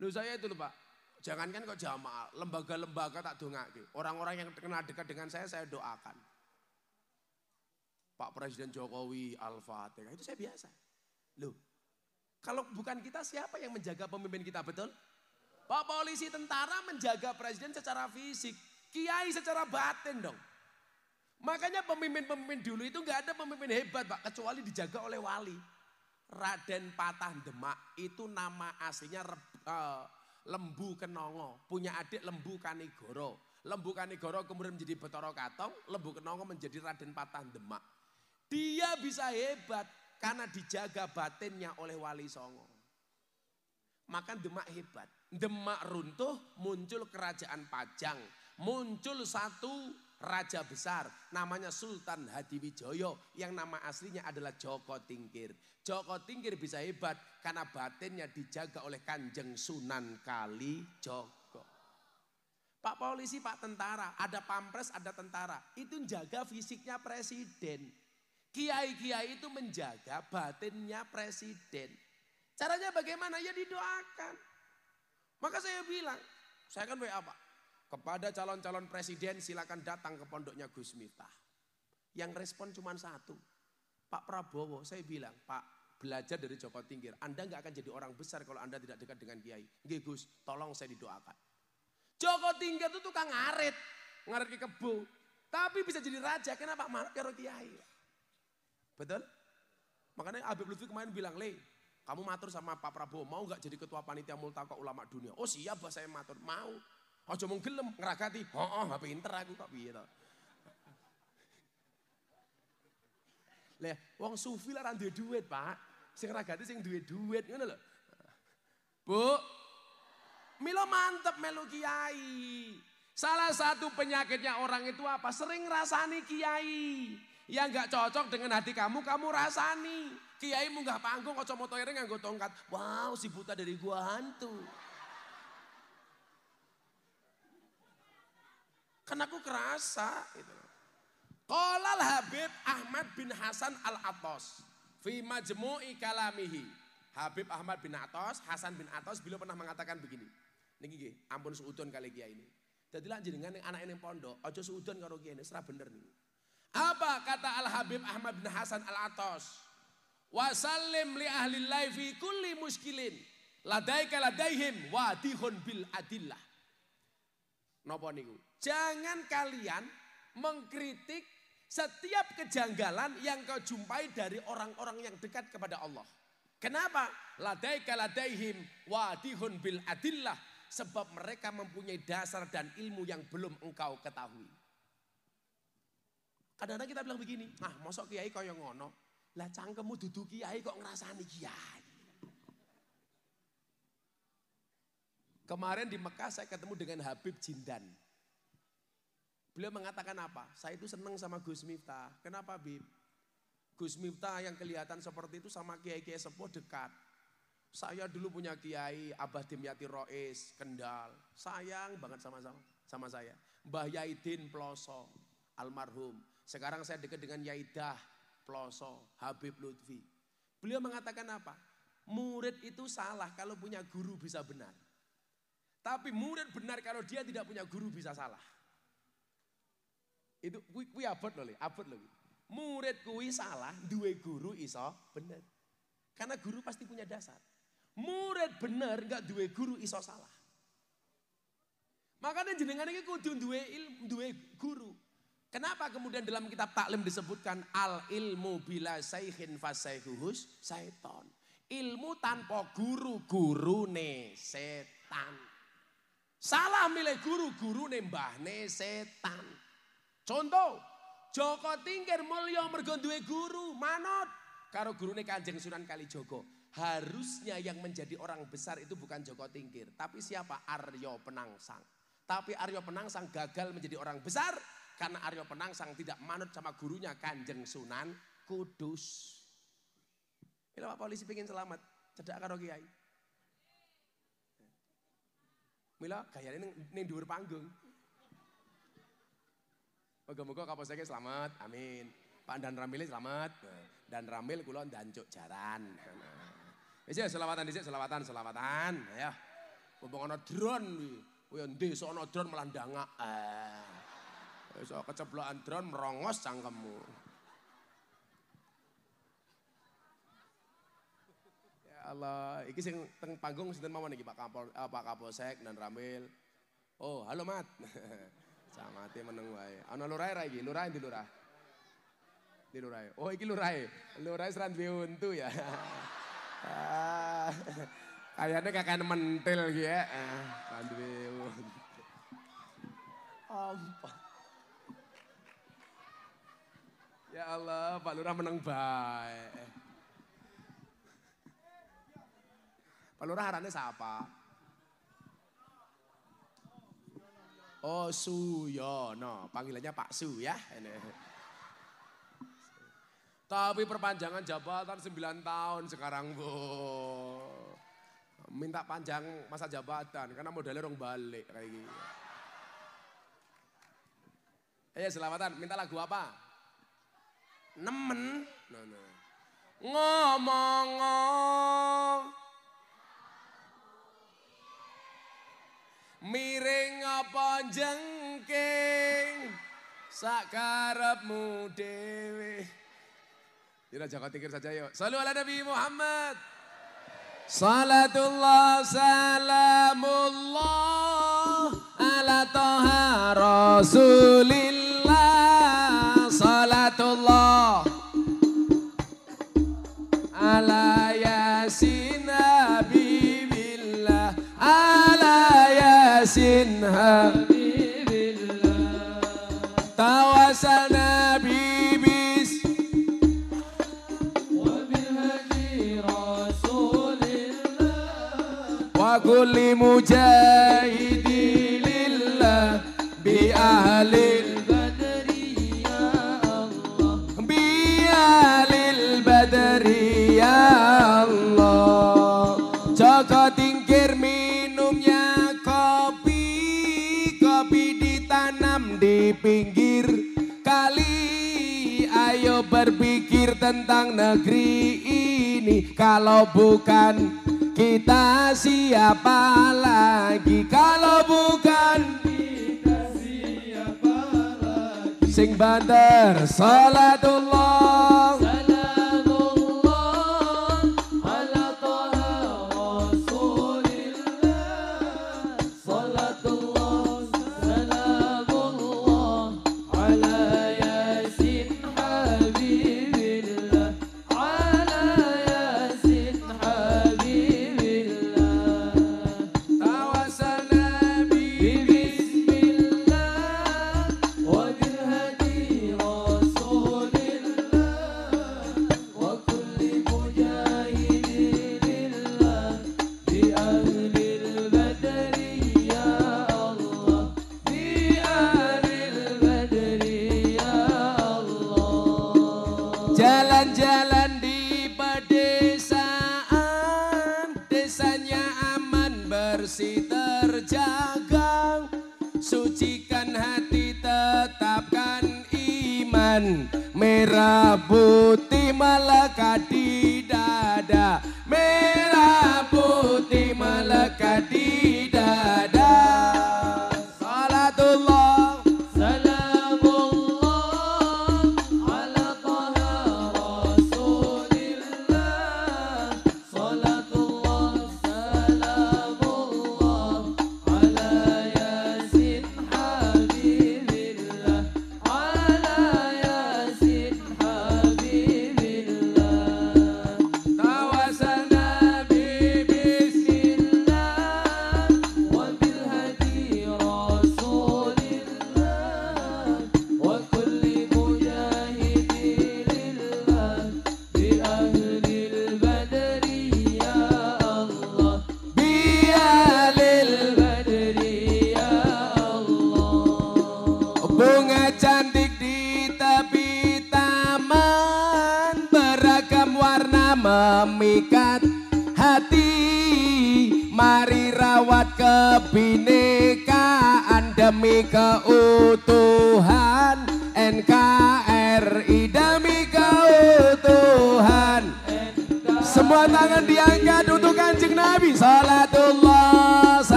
Speaker 1: Loh saya itu lupa. Jangankan kok jamaah, lembaga-lembaga tak doa. Orang-orang yang kenal dekat dengan saya, saya doakan. Pak Presiden Jokowi, Al-Fatihah, itu saya biasa. Loh, kalau bukan kita siapa yang menjaga pemimpin kita, betul? Pak polisi tentara menjaga presiden secara fisik, kiai secara batin dong. Makanya pemimpin-pemimpin dulu itu nggak ada pemimpin hebat pak, kecuali dijaga oleh wali. Raden Patah Demak itu nama aslinya eh, Lembu Kenongo, punya adik Lembu Kanigoro. Lembu Kanigoro kemudian menjadi Betoro Katong, Lembu Kenongo menjadi Raden Patah Demak. Dia bisa hebat karena dijaga batinnya oleh Wali Songo. Maka Demak hebat. Demak runtuh, muncul kerajaan Pajang, muncul satu raja besar namanya Sultan Hadiwijoyo yang nama aslinya adalah Joko Tingkir. Joko Tingkir bisa hebat karena batinnya dijaga oleh Kanjeng Sunan Kali Joko. Pak polisi, Pak tentara, ada pampres, ada tentara. Itu menjaga fisiknya presiden. Kiai-kiai itu menjaga batinnya presiden. Caranya bagaimana? Ya didoakan. Maka saya bilang, saya kan WA Pak, kepada calon-calon presiden silakan datang ke pondoknya Gus Miftah. Yang respon cuma satu. Pak Prabowo, saya bilang, Pak belajar dari Joko Tingkir. Anda nggak akan jadi orang besar kalau Anda tidak dekat dengan Kiai. Nggih Gus, tolong saya didoakan. Joko Tingkir itu tukang ngarit. Ngarit ke kebu. Tapi bisa jadi raja, kenapa? Marah karo Kiai. Betul? Makanya Habib Lutfi kemarin bilang, Le, kamu matur sama Pak Prabowo, mau nggak jadi ketua panitia multaka ulama dunia? Oh siap, saya matur, mau. Aja mung gelem ngeragati, Heeh, HP pinter aku kok piye to. Lah, wong sufi lah ra duit, Pak. Sing ragati sing duwe duit ngono lho. Bu, Milo mantep melu kiai. Salah satu penyakitnya orang itu apa? Sering rasani kiai. Yang gak cocok dengan hati kamu, kamu rasani. Kiai munggah panggung, kocok motoirnya nganggo tongkat. Wow, si buta dari gua hantu. Karena aku kerasa gitu. Habib Ahmad bin Hasan Al-Atos fi majmu'i kalamihi. Habib Ahmad bin Atos, Hasan bin Atos beliau pernah mengatakan begini. Niki ampun seudon kali kia ini. Jadi lah jenengan yang anak ini pondok, ojo seudon karo kia ini, serah bener nih. Apa kata Al Habib Ahmad bin Hasan Al Atos? Wasallim li ahli laifi kulli muskilin. Ladaika ladaihim wadihun bil adillah. Nopo niku? Jangan kalian mengkritik setiap kejanggalan yang kau jumpai dari orang-orang yang dekat kepada Allah. Kenapa? Ladaika ladaihim wadihun bil adillah. Sebab mereka mempunyai dasar dan ilmu yang belum engkau ketahui. Kadang-kadang kita bilang begini, nah, mosok kiai kau yang ngono. Lah cangkemmu duduk kiai kok ngerasani kiai. Kemarin di Mekah saya ketemu dengan Habib Jindan. Beliau mengatakan apa? Saya itu senang sama Gus Miftah. Kenapa Bib? Gus Miftah yang kelihatan seperti itu sama kiai-kiai sepuh dekat. Saya dulu punya kiai Abah Dimyati Rois, Kendal. Sayang banget sama-sama sama saya. Mbah Yaidin Ploso, almarhum. Sekarang saya dekat dengan Yaidah Ploso, Habib Lutfi. Beliau mengatakan apa? Murid itu salah kalau punya guru bisa benar. Tapi murid benar kalau dia tidak punya guru bisa salah. Itu kui, kui abot loh, abot loh. Murid kui salah, dua guru iso benar. Karena guru pasti punya dasar. Murid benar nggak dua guru iso salah. Makanya jenengan ini kudu dua ilmu, dua guru. Kenapa kemudian dalam kitab taklim disebutkan al ilmu bila sayhin fasayhuhus ton Ilmu tanpa guru, guru nih setan. Salah milih guru-guru nembah ne setan. Contoh, Joko Tingkir mulia mergondue guru manut karo guru gurune Kanjeng Sunan Joko. Harusnya yang menjadi orang besar itu bukan Joko Tingkir, tapi siapa? Aryo Penangsang. Tapi Aryo Penangsang gagal menjadi orang besar karena Aryo Penangsang tidak manut sama gurunya Kanjeng Sunan Kudus. Ini Pak polisi pengen selamat, cedak karo kiai. Mila gayane ning ning dhuwur panggung. Moga-moga saya selamat, amin. Pak Dan Ramil selamat. Dan Ramil dan cuk jaran. Wis selawatan dhisik, selawatan, selawatan ya. Mumpung ana drone wih, Kuwi So ana drone melandanga. Eh. Ah. so keceplokan drone merongos kamu. Allah, iki sing teng panggung sinten mawon iki Pak Kapol, eh, Pak Kapolsek dan Ramil. Oh, halo Mat. Camate meneng wae. Ana lurae ra iki, lurae di lurah. Di lurae. Oh, iki lurae. Lurae seran duwe untu ya. Ah, Kayaknya kakak mentil gitu ya. Seran duwe untu. Ya Allah, Pak Lurah meneng baik. Pak Lurah arane siapa? Oh Suyono, panggilannya Pak Su ya. Ini. Tapi perpanjangan jabatan 9 tahun sekarang Bu. Minta panjang masa jabatan karena modalnya orang balik kayak gini. Eh selamatan, minta lagu apa? Nemen. No, nah, no. Nah. Ngomong. -ngomong. miring apa jengking sakarepmu dewi. Tidak jaga tikir saja yuk. Salam ala Nabi Muhammad. Salatullah salamullah ala toha rasulillah. tentang negeri ini Kalau bukan kita siapa lagi Kalau bukan kita siapa lagi Sing bandar Salatullah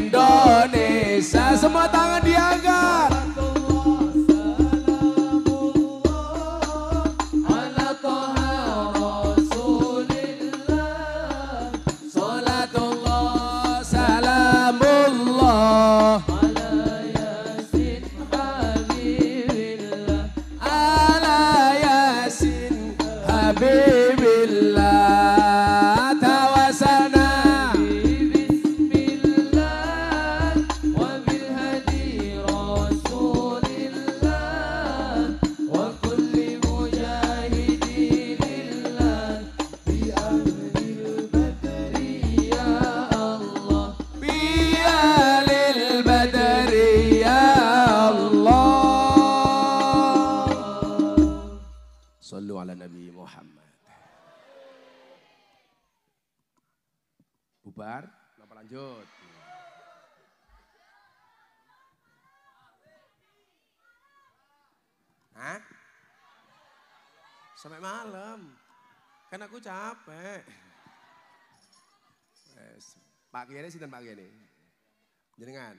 Speaker 1: Indonesia Semua tangan di kene sinten Pak kene? Jenengan.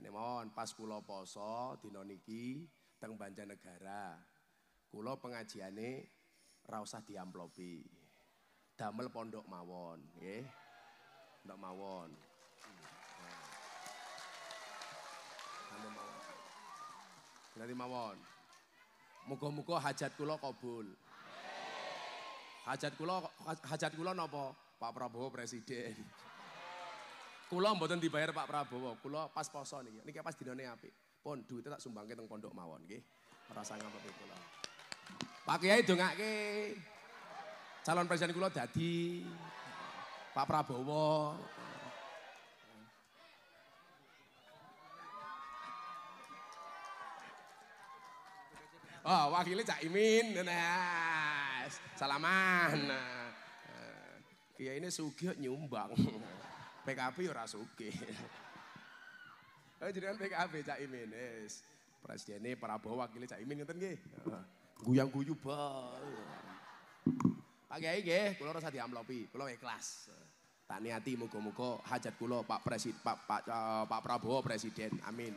Speaker 1: ini mohon pas kulo poso dina niki teng Banjarnegara. Kula pengajiane ra usah diamplopi. Damel pondok mawon, nggih. Pondok mawon. Damel mawon. Berarti mawon. Muga-muga hajat kulo kabul. Hajat kulo hajat kulo nopo? Pak Prabowo presiden. Kula mboten dibayar Pak Prabowo. Kula pas poso niki. Niki pas dinane apik. Pun duite tak sumbangke teng pondok mawon nggih. Merasa ngampeti kula. Pak Kiai dongake. Calon presiden kula dadi Pak Prabowo. Oh, wakilnya Cak Imin. Nah, salaman. Nah, Kiai ini sugih nyumbang. PKB ya sugih. Jadi kan PKB Cak Imin. Yes. Presidennya Prabowo wakilnya Cak Imin ngeten nggih. Guyang guyu bal. Pak Kiai nggih, kula rasa diamplopi, kula ikhlas. Tak niati muga-muga hajat kula Pak Presiden Pak Pak, eh, Pak Prabowo presiden. Amin.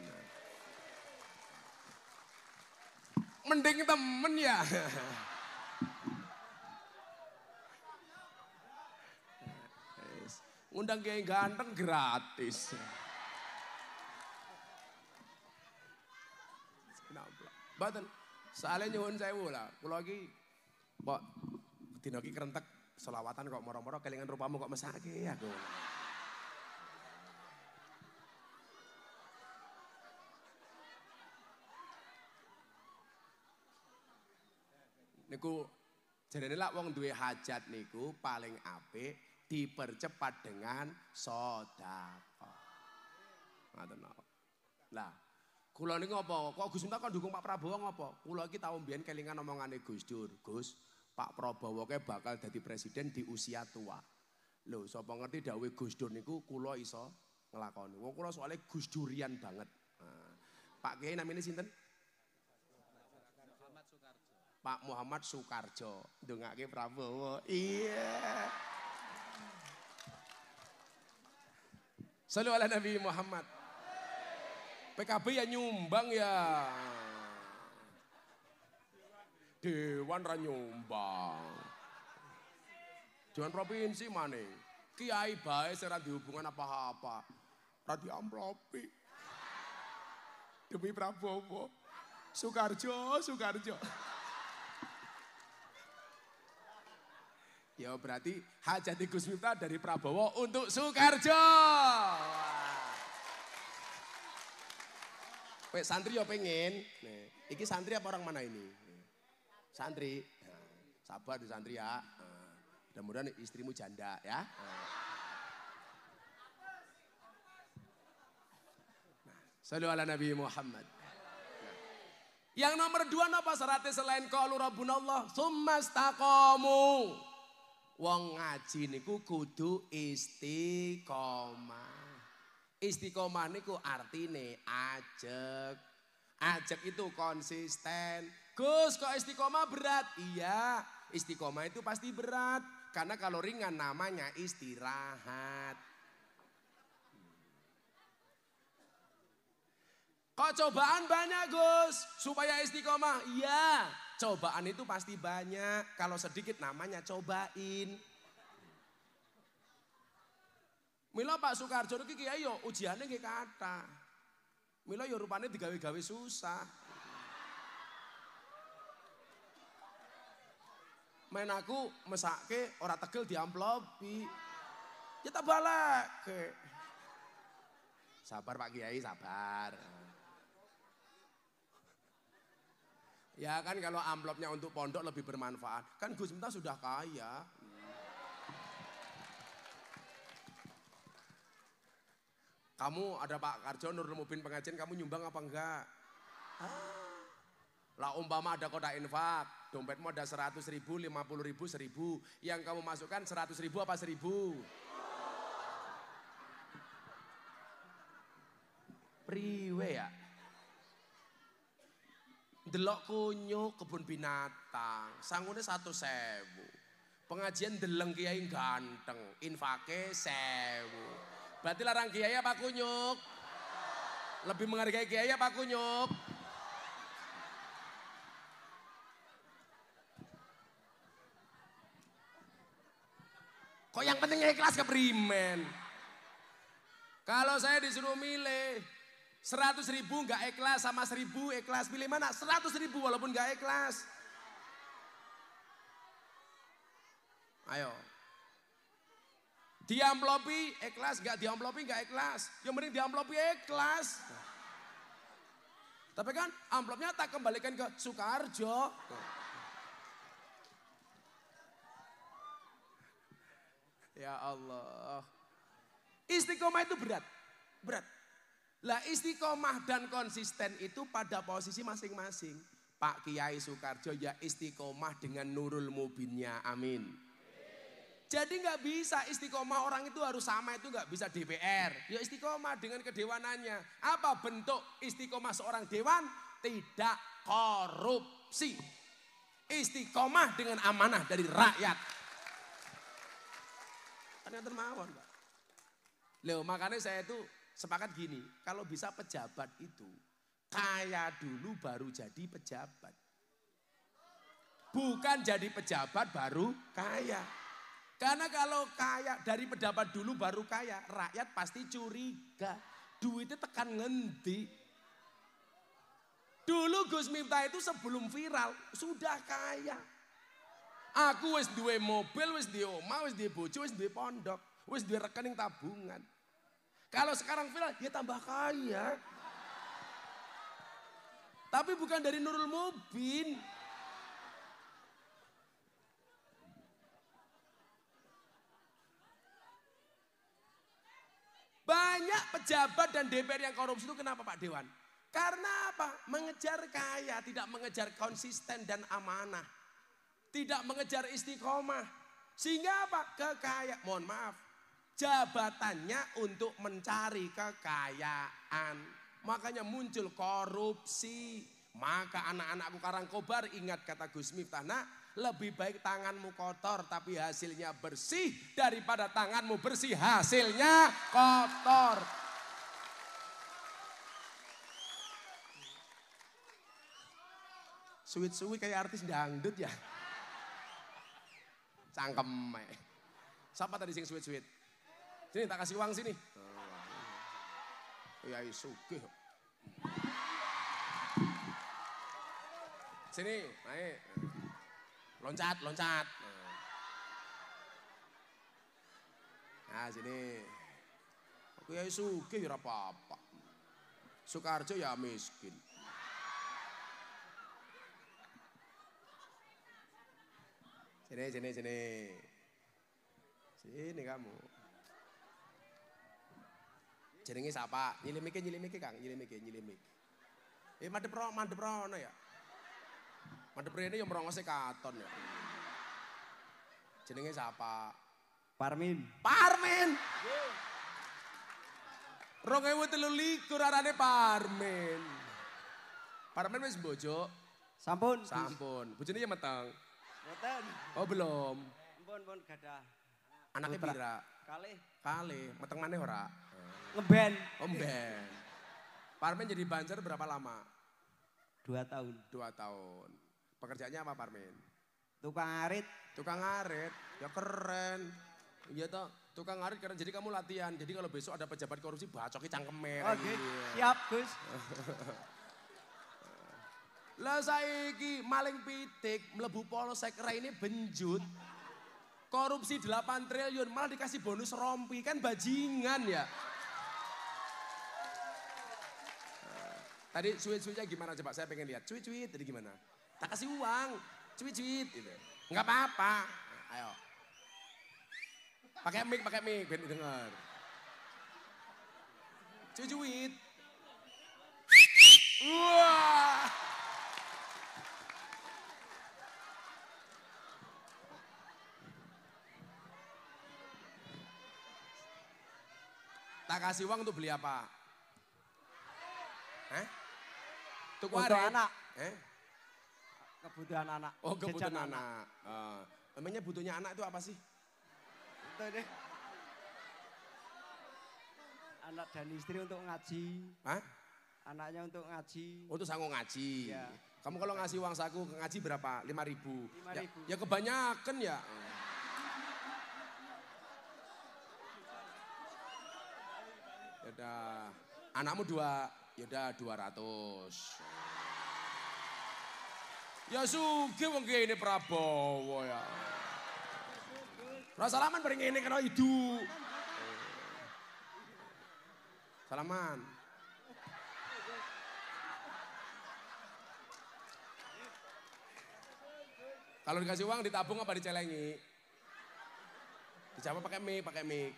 Speaker 1: Mending temen ya. Undang kiai ganteng gratis. Baten, soalnya nyuhun sewu lah. Kulo iki kok dina iki kerentek selawatan kok moro-moro kelingan rupamu kok mesake aku. Ya, niku jadi lak wong duwe hajat niku paling apik dipercepat dengan sodakoh. Lah, kula ini apa? Kok Gus Miftah kok dukung Pak Prabowo ngopo? Kula iki tahu mbiyen kelingan omongane Gus Dur. Gus, Pak Prabowo ke bakal jadi presiden di usia tua. Lo so ngerti dawuh Gus Dur niku kula iso ngelakon, Wong kula soalnya Gus Durian banget. Nah, Pak Kiai namanya sinten? Pak Muhammad Soekarjo. Dongake Prabowo. Iya. Yeah. Salam ala Nabi Muhammad. PKB ya nyumbang ya. Dewan ra nyumbang. Dewan provinsi mana? Kiai baik sing dihubungan apa-apa. rati diamplopi. Demi Prabowo. Sukarjo Sukarjo. Ya berarti hajat Gus Miftah dari Prabowo untuk Soekarjo. Pak santri yo ya pengen. Nih, iki santri apa orang mana ini? Santri. Nah, sabar di santri ya. Nah, mudah-mudahan istrimu janda ya. Nah. Salam ala Nabi Muhammad. Yang nomor dua napa syaratnya selain kalu rabbunallah summa stakomu wong ngaji niku kudu istiqomah. Istiqomah niku artine ajek. Ajek itu konsisten. Gus kok istiqomah berat? Iya, istiqomah itu pasti berat. Karena kalau ringan namanya istirahat. Kok cobaan banyak Gus supaya istiqomah? Iya, Cobaan itu pasti banyak. Kalau sedikit namanya cobain. Milo Pak Soekarjo itu kiai yo ujiannya nggih kata. Milo, yo rupanya digawe-gawe susah. Main aku mesake orang tegel diamplopi. Ya tak balik. Sabar Pak Kiai, sabar. Ya kan kalau amplopnya untuk pondok lebih bermanfaat. Kan Gus Miftah sudah kaya. Kamu ada Pak Karjo Nurul Mubin pengajian kamu nyumbang apa enggak? Ah. Lah umpama ada kotak infak, dompetmu ada 100 ribu, 50 ribu, seribu Yang kamu masukkan 100 ribu apa 1000? Priwe ya? Delok kunyu kebun binatang, sangune satu sewu. Pengajian deleng kiai ganteng, infake sewu. Berarti larang kiai apa kunyuk? Lebih menghargai kiai apa kunyuk? Kok yang penting ikhlas keprimen? Kalau saya disuruh milih, Seratus ribu nggak ikhlas sama seribu ikhlas. Pilih mana? Seratus ribu walaupun nggak ikhlas. Ayo. di Diamplopi ikhlas, nggak diamplopi nggak ikhlas. Yang penting di diamplopi ikhlas. Tapi kan amplopnya tak kembalikan ke Sukarjo. Ya Allah. Istiqomah itu berat. Berat. Lah istiqomah dan konsisten itu pada posisi masing-masing. Pak Kiai Soekarjo ya istiqomah dengan nurul mubinnya. Amin. Jadi nggak bisa istiqomah orang itu harus sama itu nggak bisa DPR. Ya istiqomah dengan kedewanannya. Apa bentuk istiqomah seorang dewan? Tidak korupsi. Istiqomah dengan amanah dari rakyat. Ternyata mawon, Pak. Loh, makanya saya itu sepakat gini, kalau bisa pejabat itu kaya dulu baru jadi pejabat. Bukan jadi pejabat baru kaya. Karena kalau kaya dari pejabat dulu baru kaya, rakyat pasti curiga. Duitnya tekan ngendi. Dulu Gus Miftah itu sebelum viral sudah kaya. Aku wis duwe mobil, wis duwe omah, wis duwe bojo, wis duwe pondok, wis duwe rekening tabungan. Kalau sekarang viral, dia ya tambah kaya. Tapi bukan dari Nurul Mubin. Banyak pejabat dan DPR yang korupsi itu kenapa Pak Dewan? Karena apa? Mengejar kaya, tidak mengejar konsisten dan amanah. Tidak mengejar istiqomah. Sehingga apa? Kekaya. Mohon maaf, jabatannya untuk mencari kekayaan. Makanya muncul korupsi. Maka anak-anakku Karangkobar ingat kata Gus Miftah, nak, lebih baik tanganmu kotor tapi hasilnya bersih daripada tanganmu bersih hasilnya kotor. Suwit-suwit kayak artis dangdut ya. Cangkem. Eh. Siapa tadi sing suwit-suwit? Sini tak kasih uang sini. Ya sugih. Sini, naik. Loncat, loncat. Nah, sini. Aku ya sugih ya apa-apa. Sukarjo ya miskin. Sini, sini, sini. Sini kamu jenenge sapa? Nyilimike nyilimike Kang, nyilimike nyilimik. Eh madep ro, madep rono ya. Madep ini yang merongose katon ya. Jenenge sapa? Parmin. Parmin. Rong ewu telu likur arane Parmin. Parmin wis bojo. Sampun. Sampun. Bojone ya meteng. Oh belum.
Speaker 2: Ampun, pun gadah. Anaknya Bira. Kali.
Speaker 1: Kali, meteng mana ora? Ngeben. Oh, ngeben. Parmen jadi banser berapa lama? Dua tahun. Dua tahun. Pekerjaannya apa Parmen? Tukang arit. Tukang arit, ya keren. Iya toh, tukang arit keren. Jadi kamu latihan. Jadi kalau besok ada pejabat korupsi, bacoki cangkeme. Oke, okay. yeah. siap Gus. Lah saiki maling pitik mlebu polsek ini benjut korupsi 8 triliun, malah dikasih bonus rompi, kan bajingan ya. Nah, tadi cuit-cuitnya gimana coba, saya pengen lihat, cuit-cuit tadi gimana? Tak kasih uang, cuit-cuit gitu. nggak apa-apa, nah, ayo. Pakai mic, pakai mic, biar dengar Cuit-cuit. Wah. tak kasih uang untuk beli apa? Eh? untuk anak. anak. Eh? Kebutuhan anak. Oh kebutuhan anak. anak. Uh, emangnya butuhnya anak itu apa sih? Entah deh. Anak dan istri untuk ngaji. Hah? Anaknya untuk ngaji. Untuk sanggup ngaji. Ya. Kamu kalau ngasih uang saku ngaji berapa? Lima ribu. Lima ya, ribu. Ya, ya kebanyakan ya. Ada Anakmu dua, ya udah dua ratus. Ya suge wong ini Prabowo ya. Rasa salaman bari ini karena itu Salaman. Kalau dikasih uang ditabung apa dicelengi? Dijawab pakai mic, pakai mic.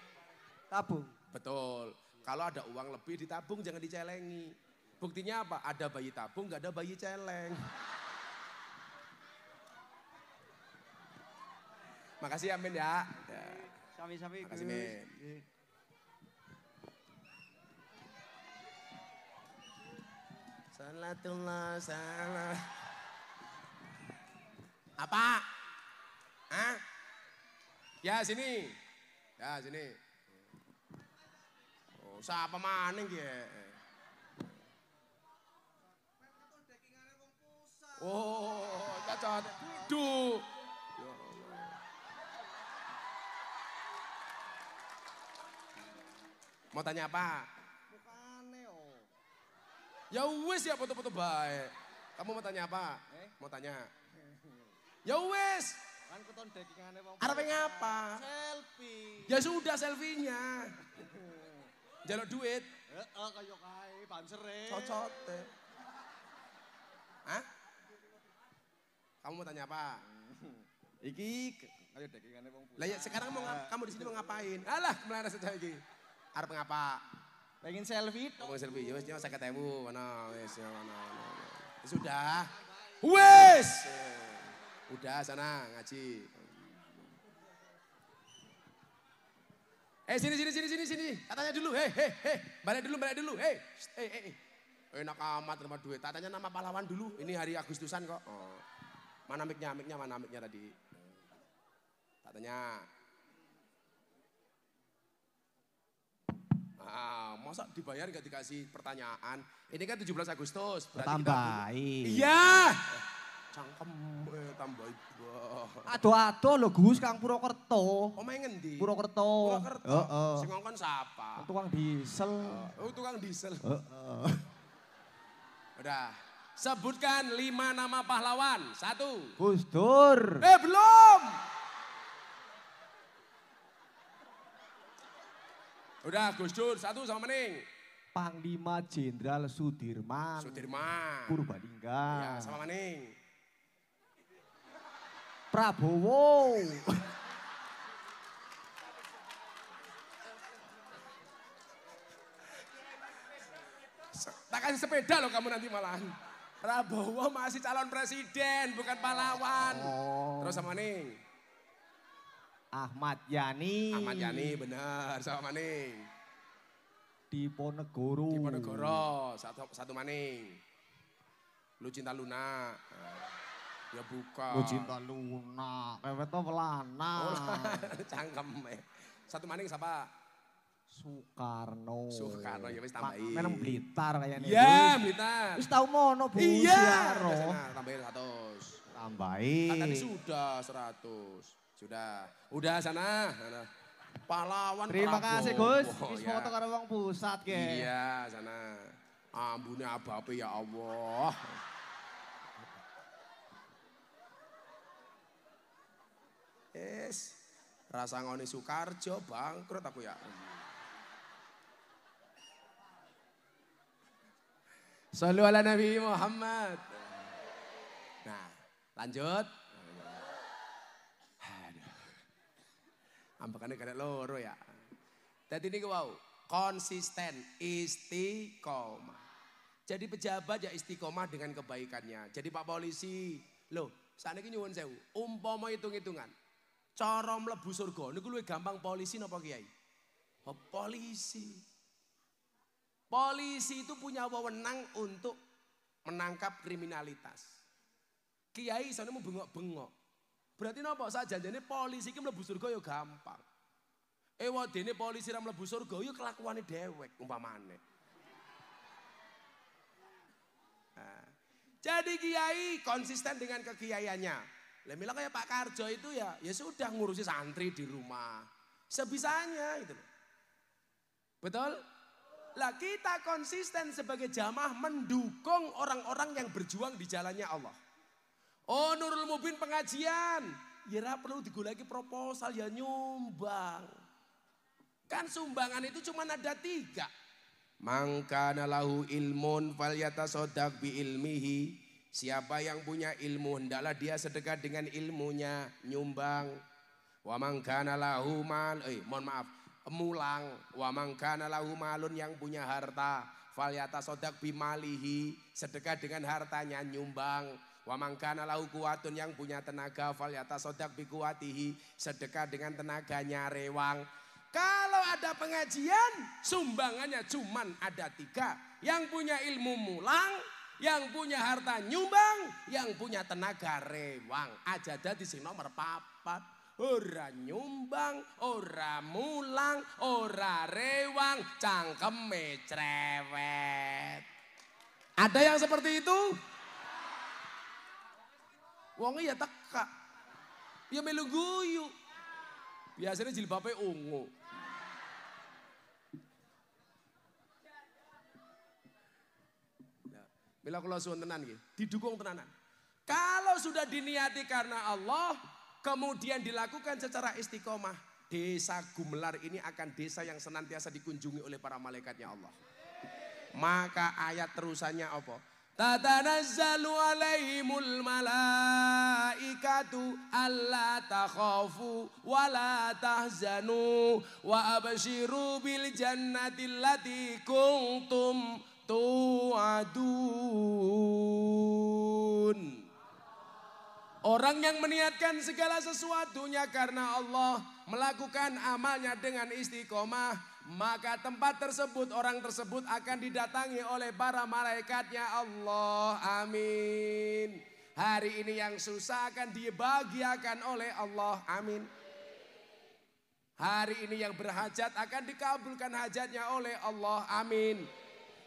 Speaker 1: Tabung. Betul. Kalau ada uang lebih ditabung jangan dicelengi. Buktinya apa? Ada bayi tabung, nggak ada bayi celeng. Makasih Amin ya.
Speaker 2: ya. Sami-sami. Makasih Amin.
Speaker 1: Iya. Salatullah salam. Apa? Hah? Ya sini. Ya sini. Siapa sapa maning ki? Eh? Oh, cacat dudu. Ya mau tanya apa? Bukane, oh. Ya wis ya foto-foto baik. Kamu mau tanya apa? Eh? Mau tanya. ya wis. Kan keton dekingane wong. Arep ngapa? Selfie. Ya sudah selfinya. Jaluk duit. Heeh, kaya kae bansere. Cocote. Eh. Hah? Kamu mau tanya apa? Hmm. Iki ayo dagingane wong Lah ya, sekarang mau kamu di sini mau ngapain? Alah, melaras aja iki. Arep ngapa? Pengen selfie tok. selfie. Ya wis nyawa 50.000 ngono wis ya, ngono. Sudah. Wes. Udah sana ngaji. Eh sini sini sini sini sini. Katanya dulu, hei hei hei. Balik dulu, balik dulu. Hei, hei hei. Enak amat rumah duit. Katanya nama pahlawan dulu. Ini hari Agustusan kok. Oh. Mana miknya, miknya, mana miknya tadi. Katanya. Ah, masa dibayar gak dikasih pertanyaan? Ini kan 17 Agustus. bertambah, Tambahin. Iya. Cangkem eh tambah ibu. Aduh aduh Lo Gus Kang Purwokerto. Oh, main ngendi? Purwokerto. Purwokerto. Heeh. Uh, uh. Sing ngongkon sapa? Oh, tukang diesel. Uh, oh, tukang diesel. Heeh. Uh, uh. Udah. Sebutkan lima nama pahlawan. Satu. Gus Dur. Eh belum. Udah Gus Dur satu sama Mening. Panglima Jenderal Sudirman. Sudirman. Purbalingga. Ya, sama maning. Prabowo. tak kasih sepeda loh kamu nanti malahan. Prabowo masih calon presiden, bukan pahlawan. Oh. Terus sama nih. Ahmad Yani. Ahmad Yani benar sama maning. Diponegoro. Diponegoro satu satu maning. Lu cinta Luna. Ya bukan. Lu cinta Luna. Mewet to pelana. Oh, cangkem. Eh. Satu maning siapa? Soekarno. Soekarno ya wis tambahi. Meneng Blitar kayaknya. Iya, Blitar. Wis tau mono Bu. Iya. Tambahin 100. Tambahin. Kan tadi sudah 100. Sudah. Udah sana. sana. Pahlawan Terima Prabowo. kasih Gus. Oh, Wis iya. foto karo wong pusat ge. Iya, sana. Ambune abape ya Allah. es, Rasa ngoni Sukarjo bangkrut aku ya. Sallu ala Nabi Muhammad. Nah, lanjut. Aduh. Ambakannya kada loro ya. Jadi ini wow, konsisten, istiqomah. Jadi pejabat ya istiqomah dengan kebaikannya. Jadi Pak Polisi, loh, seandainya ini nyuwun sewu, umpama hitung-hitungan. Cara mlebu surga niku luwih gampang polisi napa kiai? Oh, polisi. Polisi itu punya wewenang untuk menangkap kriminalitas. Kiai sana mau bengok-bengok. Berarti napa saja jadi polisi ki mlebu surga ya gampang. Ewa eh, dene polisi ra mlebu surga ya kelakuane dewek umpamane. Nah. jadi kiai konsisten dengan kekiaiannya. Lah bilang kayak Pak Karjo itu ya, ya sudah ngurusi santri di rumah. Sebisanya itu. Betul? Lah kita konsisten sebagai jamaah mendukung orang-orang yang berjuang di jalannya Allah. Oh Nurul Mubin pengajian. Ya perlu digulagi proposal ya nyumbang. Kan sumbangan itu cuma ada tiga. Mangkana lahu ilmun falyata sodak bi ilmihi Siapa yang punya ilmu hendaklah dia sedekah dengan ilmunya, nyumbang. Wa mangkana lahu mal, eh mohon maaf, mulang. Wa mangkana lahu malun yang punya harta, faliyata sodak bimalihi, sedekah dengan hartanya nyumbang. Wa mangkana lahu kuatun yang punya tenaga faliyata sodak bikuatihi sedekah dengan tenaganya rewang. Kalau ada pengajian sumbangannya cuman ada tiga. Yang punya ilmu mulang, yang punya harta nyumbang, yang punya tenaga rewang. Aja jadi sing nomor papat. Ora nyumbang, ora mulang, ora rewang, cangkeme cerewet. Ada yang seperti itu? Wong ya teka. Ya melu guyu. Biasanya jilbabnya ungu. Bila kula suwun tenan nggih, gitu. didukung tenanan. Kalau sudah diniati karena Allah, kemudian dilakukan secara istiqomah, desa Gumelar ini akan desa yang senantiasa dikunjungi oleh para malaikatnya Allah. Maka ayat terusannya apa? Tatanazzalu alaihimul malaikatu alla takhafu wa la tahzanu wa abshiru bil jannati allati kuntum tu'adun. Orang yang meniatkan segala sesuatunya karena Allah melakukan amalnya dengan istiqomah maka tempat tersebut orang tersebut akan didatangi oleh para malaikatnya Allah amin hari ini yang susah akan dibahagiakan oleh Allah amin hari ini yang berhajat akan dikabulkan hajatnya oleh Allah amin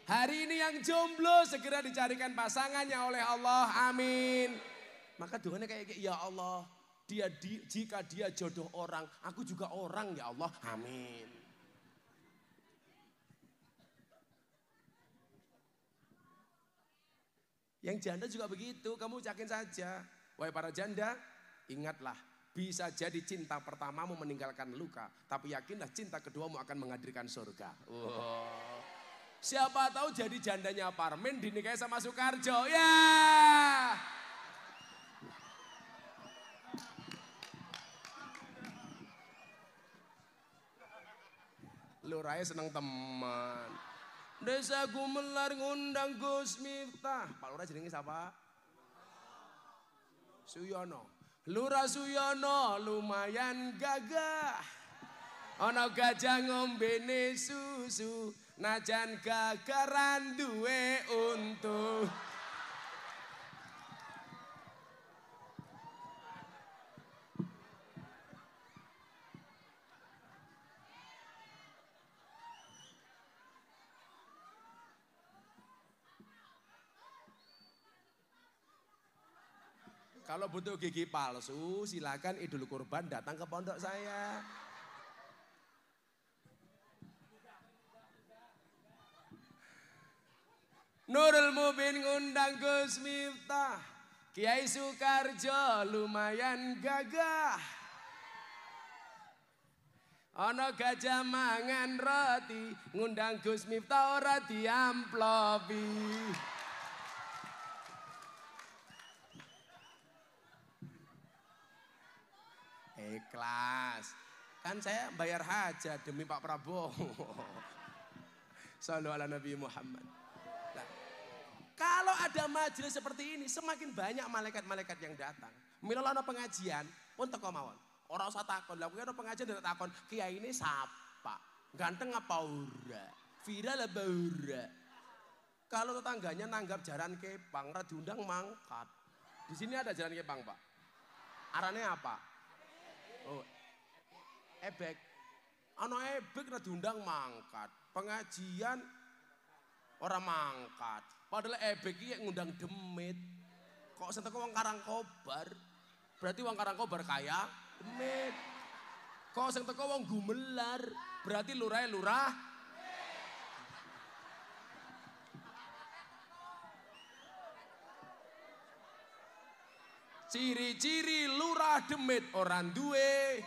Speaker 1: Hari ini yang jomblo segera dicarikan pasangannya oleh Allah. Amin. Maka doanya kayak ya Allah, dia di, jika dia jodoh orang, aku juga orang ya Allah. Amin. Yang janda juga begitu, kamu yakin saja. Wahai para janda, ingatlah, bisa jadi cinta pertamamu meninggalkan luka, tapi yakinlah cinta keduamu akan menghadirkan surga. Wow. Siapa tahu jadi jandanya Parmin dinikahi sama Soekarjo. Ya. Yeah! Lurahnya seneng teman. Desa Gumelar ngundang Gus Miftah. Pak Lurah jenengnya siapa? Suyono. Lurah Suyono lumayan gagah. Ono gajah ngombene susu. Najan kekeran duwe untuk Kalau butuh gigi palsu, silakan Idul Kurban datang ke pondok saya. Nurul Mubin ngundang Gus Miftah. Kiai Sukarjo lumayan gagah. Ono gajah mangan roti, ngundang Gus Miftah ora diamplopi. Ikhlas. Kan saya bayar hajat demi Pak Prabowo. Salam ala Nabi Muhammad. Kalau ada majelis seperti ini, semakin banyak malaikat-malaikat yang datang. Mila ana pengajian, pun teko mawon. Orang usah takon, lha ada pengajian dan takon, kiai ini siapa? Ganteng apa ura? Viral apa ura? Kalau tetangganya nanggap jalan kepang, Pangra diundang mangkat. Di sini ada jalan kepang, Pak. Arane apa? Oh, ebek. Ano ebek ora diundang mangkat. Pengajian orang mangkat. Padahal ebek iki ngundang demit. Kok sentek wong Karangkobar? Berarti wong kobar kaya demit. Kok sing teko wong gumelar? Berarti lurah ya lurah. Ciri-ciri lurah demit orang duwe.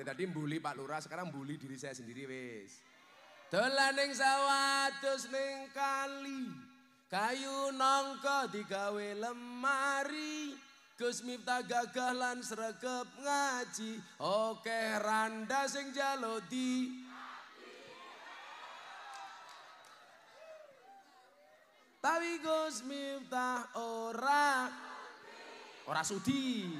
Speaker 1: Dari tadi bully Pak Lurah, sekarang bully diri saya sendiri wis. Dolan ning sawah ning kali. Kayu nangka digawe lemari. Gus Miftah gagah lan sregep ngaji. Oke randa sing jalo di Tapi Gus Miftah ora ora sudi.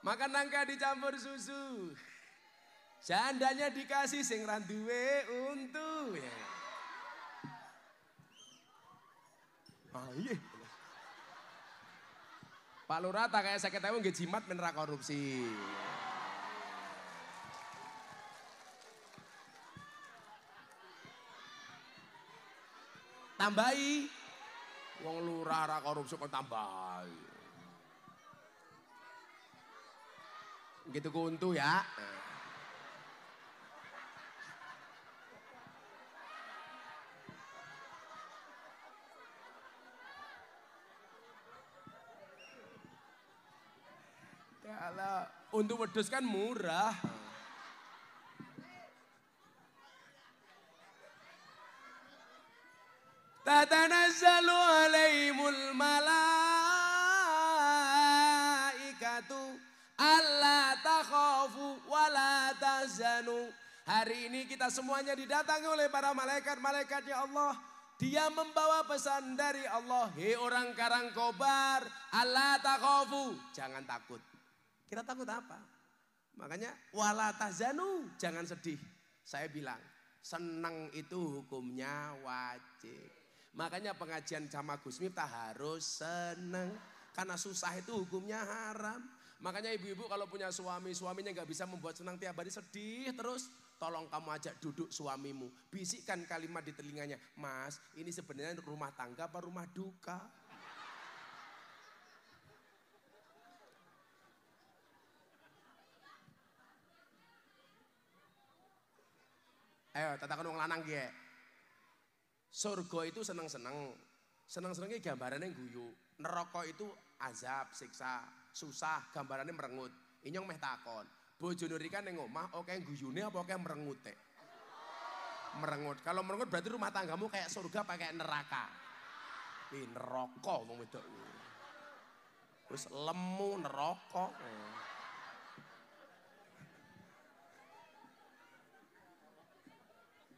Speaker 1: Makan nangka dicampur susu. seandainya dikasih sing randuwe untu. Ya. Iya. Pak Lurah tak kayak sakit tahu nggak jimat menerak korupsi. Tambahi wong lurah ra korupsi kok tambahi. Begitu kuntu ya. ya. Allah, untuk wedus kan murah. Hari ini kita semuanya didatangi oleh para malaikat-malaikatnya Allah. Dia membawa pesan dari Allah. Hei orang Karangkobar, Allah takofu. Jangan takut. Kita takut apa? Makanya wala tahzanu, jangan sedih. Saya bilang, senang itu hukumnya wajib. Makanya pengajian sama Gus Miftah harus senang. Karena susah itu hukumnya haram. Makanya ibu-ibu kalau punya suami, suaminya nggak bisa membuat senang tiap hari sedih terus tolong kamu ajak duduk suamimu. Bisikkan kalimat di telinganya, Mas ini sebenarnya rumah tangga apa rumah duka? Ayo, tatakan uang lanang ya Surga itu seneng-seneng. Seneng-senengnya gambarannya guyu. Neraka itu azab, siksa, susah, gambarannya merengut. ini yang meh takon. Bojone Rika neng omah oke guyune apa oke merengute? Merengut. Kalau merengut berarti rumah tanggamu kayak surga pakai neraka. Ih neraka wong wedok. Wis lemu neraka.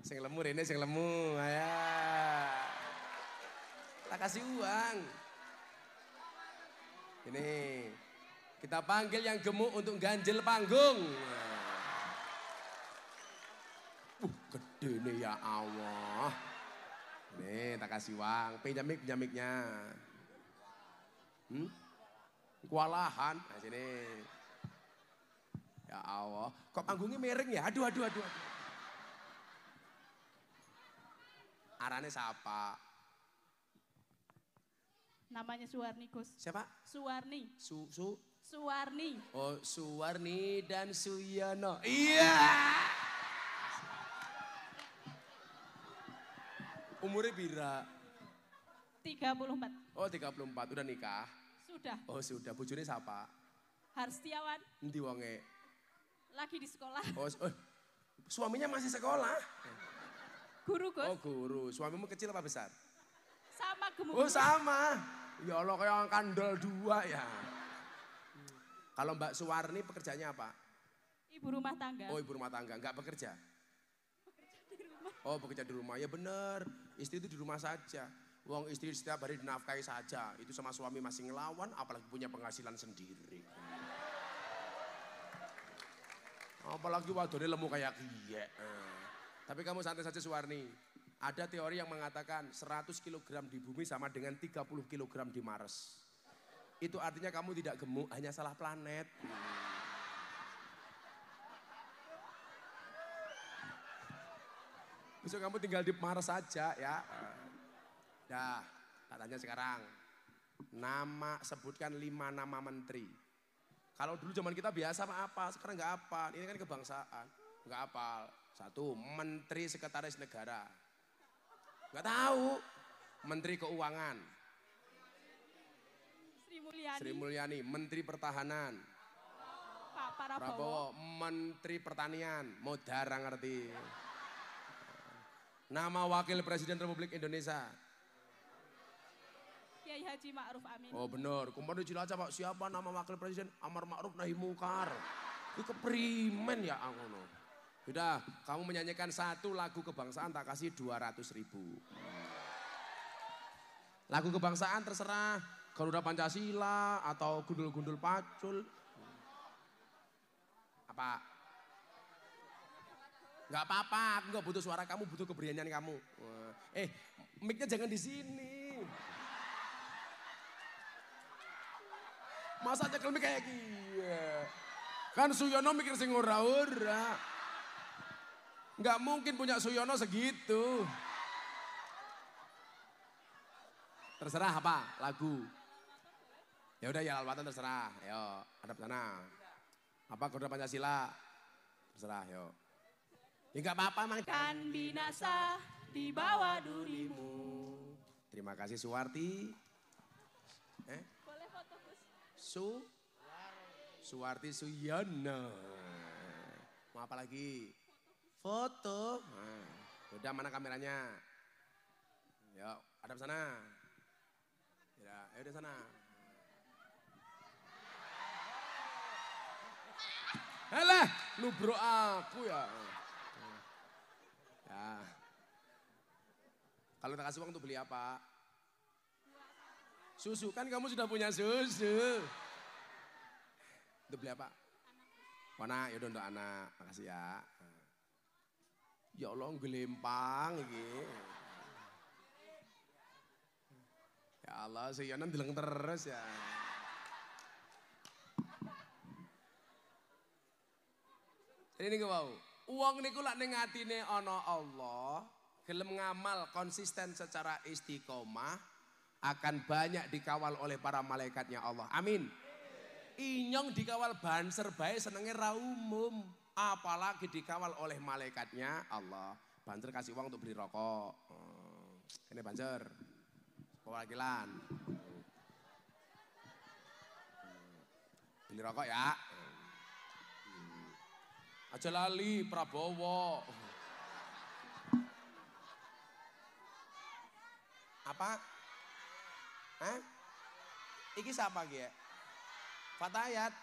Speaker 1: Sing lemu rene sing lemu. Ayo. Tak kasih uang. Ini kita panggil yang gemuk untuk ganjil panggung. Uh, gede nih ya Allah. Nih, tak kasih uang. pinjamik pinjamiknya. Hmm? Kualahan. Nah, sini. Ya Allah. Kok panggungnya miring ya? Aduh, aduh, aduh. aduh. Arane siapa?
Speaker 2: Namanya Suwarni Gus. Siapa? Suwarni. Su, su, Suwarni.
Speaker 1: Oh, Suwarni dan Suyono. Iya. Yeah! Umurnya pira? 34. Oh, 34. Udah nikah? Sudah. Oh, sudah. Bujurnya siapa? Harstiawan. Nanti wonge. Lagi di sekolah. Oh, oh, suaminya masih sekolah? Guru, Gus. Oh, guru. Suamimu kecil apa besar?
Speaker 2: Sama gemuk. Oh, sama.
Speaker 1: Ya Allah, kayak kandel dua ya. Kalau Mbak Suwarni pekerjaannya apa?
Speaker 2: Ibu rumah tangga. Oh ibu
Speaker 1: rumah tangga, enggak bekerja?
Speaker 2: Bekerja oh, di rumah.
Speaker 1: Oh bekerja di rumah, ya benar, Istri itu di rumah saja. Wong istri setiap hari dinafkahi saja. Itu sama suami masih ngelawan, apalagi punya penghasilan sendiri. Apalagi wadonnya lemu kayak kiye. Eh, tapi kamu santai saja Suwarni. Ada teori yang mengatakan 100 kg di bumi sama dengan 30 kg di Mars itu artinya kamu tidak gemuk, hanya salah planet. Besok kamu tinggal di Mars saja ya. Dah, tak tanya sekarang. Nama, sebutkan lima nama menteri. Kalau dulu zaman kita biasa apa, apa sekarang nggak apa. Ini kan kebangsaan, nggak apa. Satu, menteri sekretaris negara. Nggak tahu. Menteri keuangan,
Speaker 2: Mulyani. Sri Mulyani,
Speaker 1: Menteri Pertahanan.
Speaker 2: Pak Prabowo. Prabowo,
Speaker 1: Menteri Pertanian. Mau darang ngerti. Nama Wakil Presiden Republik Indonesia.
Speaker 2: Kiai Haji Ma'ruf Amin. Oh benar,
Speaker 1: kumpul di Cilacap Pak. Siapa nama Wakil Presiden? Amar Ma'ruf Nahi Mungkar. Itu keprimen ya Angono. Ah, Sudah, kamu menyanyikan satu lagu kebangsaan tak kasih 200 ribu. Lagu kebangsaan terserah Garuda Pancasila atau gundul-gundul pacul. Apa? Gak apa-apa, aku gak butuh suara kamu, butuh keberanian kamu. Eh, Eh, nya jangan di sini. Masa aja kelemik kayak gini? Kan Suyono mikir sing ora-ora. Gak mungkin punya Suyono segitu. Terserah apa lagu. Ya udah ya Alwatan terserah. Yo, ada sana. Apa kode Pancasila? Terserah, yo. Ya enggak apa-apa, Mang. Kan binasa di bawah durimu. Terima kasih Suwarti. Eh?
Speaker 2: Boleh foto, Gus.
Speaker 1: Su Suwarti Suyana. Mau apa lagi? Foto. Nah, udah mana kameranya? yuk, ada sana. Ya, udah sana. Alah, bro aku ya. Ya. Kalau tak kasih uang untuk beli apa? Susu, kan kamu sudah punya susu. Untuk beli apa? Anak, yaudah untuk anak. Makasih ya. Ya Allah, gelempang iki. Ya Allah, saya nanti terus ya. Ini niku mau Uang niku lak ning atine ana Allah, gelem ngamal konsisten secara istiqomah akan banyak dikawal oleh para malaikatnya Allah. Amin. Inyong dikawal banser bae senenge ra apalagi dikawal oleh malaikatnya Allah. Banser kasih uang untuk beli rokok. Hmm. Ini banser. Kewakilan. Hmm. Beli rokok ya. Aja lali Prabowo. Apa? Hah? Iki siapa ki ya? Fatayat.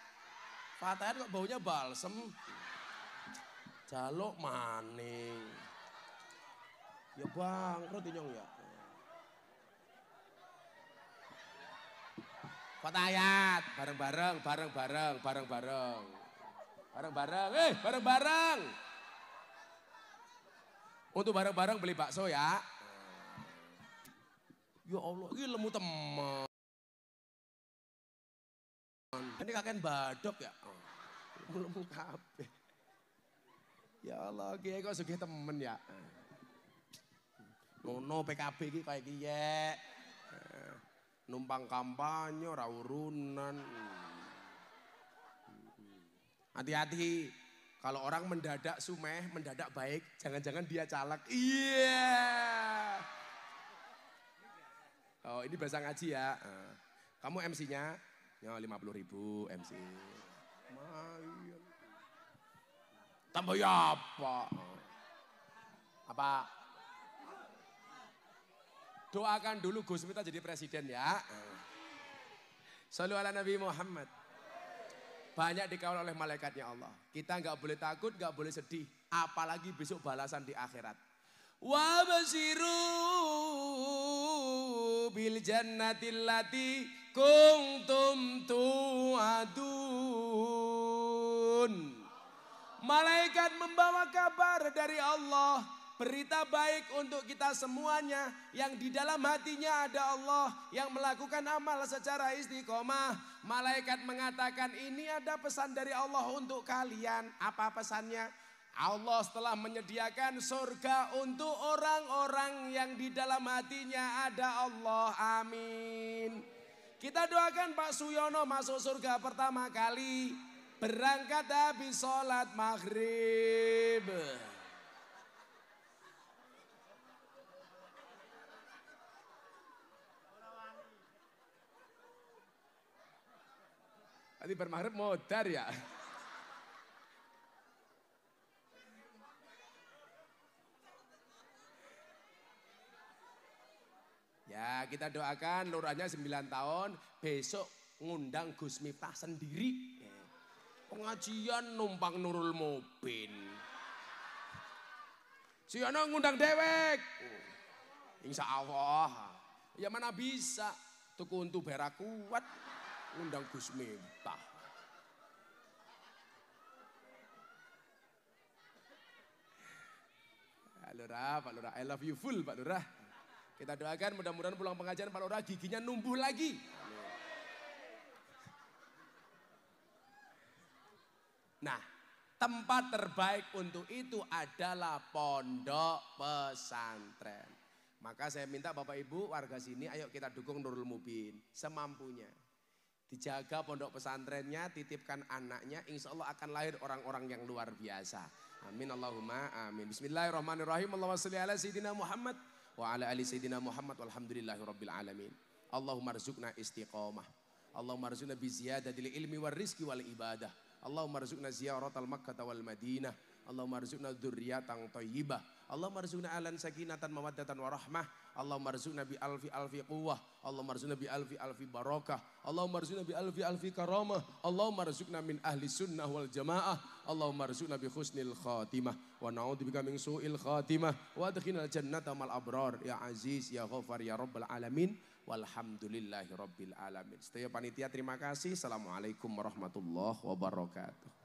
Speaker 1: Fatayat kok baunya balsem. Jaluk maning. Ya bangkrut inyong ya. Fatayat bareng-bareng, bareng-bareng, bareng-bareng. Bareng-bareng, eh bareng-bareng. Untuk oh, bareng-bareng beli bakso ya. Ya Allah, ini lemu teman. Ini kakek badok ya. Oh, lemu kabeh. Ya Allah, kaya kok sugih temen ya. Ngono PKB kayak kaya kiye. Numpang kampanye rawurunan. Hati-hati kalau orang mendadak sumeh, mendadak baik, jangan-jangan dia caleg. Iya. Yeah. Oh ini bahasa ngaji ya. Eh, kamu MC-nya? Ya 50 ribu MC. Mayan. Tambah ya apa? Apa? Doakan dulu Gus Mita jadi presiden ya. salam ala Nabi Muhammad. Banyak dikawal oleh malaikatnya Allah. Kita nggak boleh takut, nggak boleh sedih. Apalagi besok balasan di akhirat. Wa basiru bil jannati allati kuntum tu'adun. Malaikat membawa kabar dari Allah berita baik untuk kita semuanya yang di dalam hatinya ada Allah yang melakukan amal secara istiqomah. Malaikat mengatakan ini ada pesan dari Allah untuk kalian. Apa pesannya? Allah telah menyediakan surga untuk orang-orang yang di dalam hatinya ada Allah. Amin. Kita doakan Pak Suyono masuk surga pertama kali. Berangkat habis sholat maghrib. Libar mau modar ya. Ya kita doakan lurahnya 9 tahun besok ngundang Gus Miftah sendiri. Pengajian numpang nurul mobil. Siapa ngundang dewek. Insya Allah. Ya mana bisa. Tuku untuk berak kuat ngundang Gus Miftah. Pak Lurah, Pak Lurah, I love you full Pak Lurah. Kita doakan mudah-mudahan pulang pengajian Pak Lurah giginya numbuh lagi. Nah, tempat terbaik untuk itu adalah pondok pesantren. Maka saya minta Bapak Ibu warga sini ayo kita dukung Nurul Mubin semampunya. Dijaga pondok pesantrennya, titipkan anaknya, insya Allah akan lahir orang-orang yang luar biasa. Amin Allahumma amin. Bismillahirrahmanirrahim. Allahumma salli ala Sayyidina Muhammad wa ala ali Sayyidina Muhammad walhamdulillahi rabbil alamin. Allahumma rizukna istiqomah. Allahumma rizukna biziyadatil ilmi wal rizki wal ibadah. Allahumma rizukna ziyaratal makkata wal madinah. Allahumma rizukna dzurriatan tayyibah. Allah marzuna alan sakinatan mawaddatan warahmah. Allah marzuna bi alfi alfi quwwah. Allah marzuna bi alfi alfi barakah. Allah marzuna bi alfi alfi karamah. Allah arzuqna min ahli sunnah wal jamaah. Allah arzuqna bi khusnil khatimah. Wa na'udzubika min su'il khatimah. Wa adkhilna jannata mal abrar. Ya Aziz, Ya Ghafar, Ya Rabbal Alamin. Walhamdulillahi Rabbil Alamin. Setiap panitia terima kasih. Assalamualaikum warahmatullahi wabarakatuh.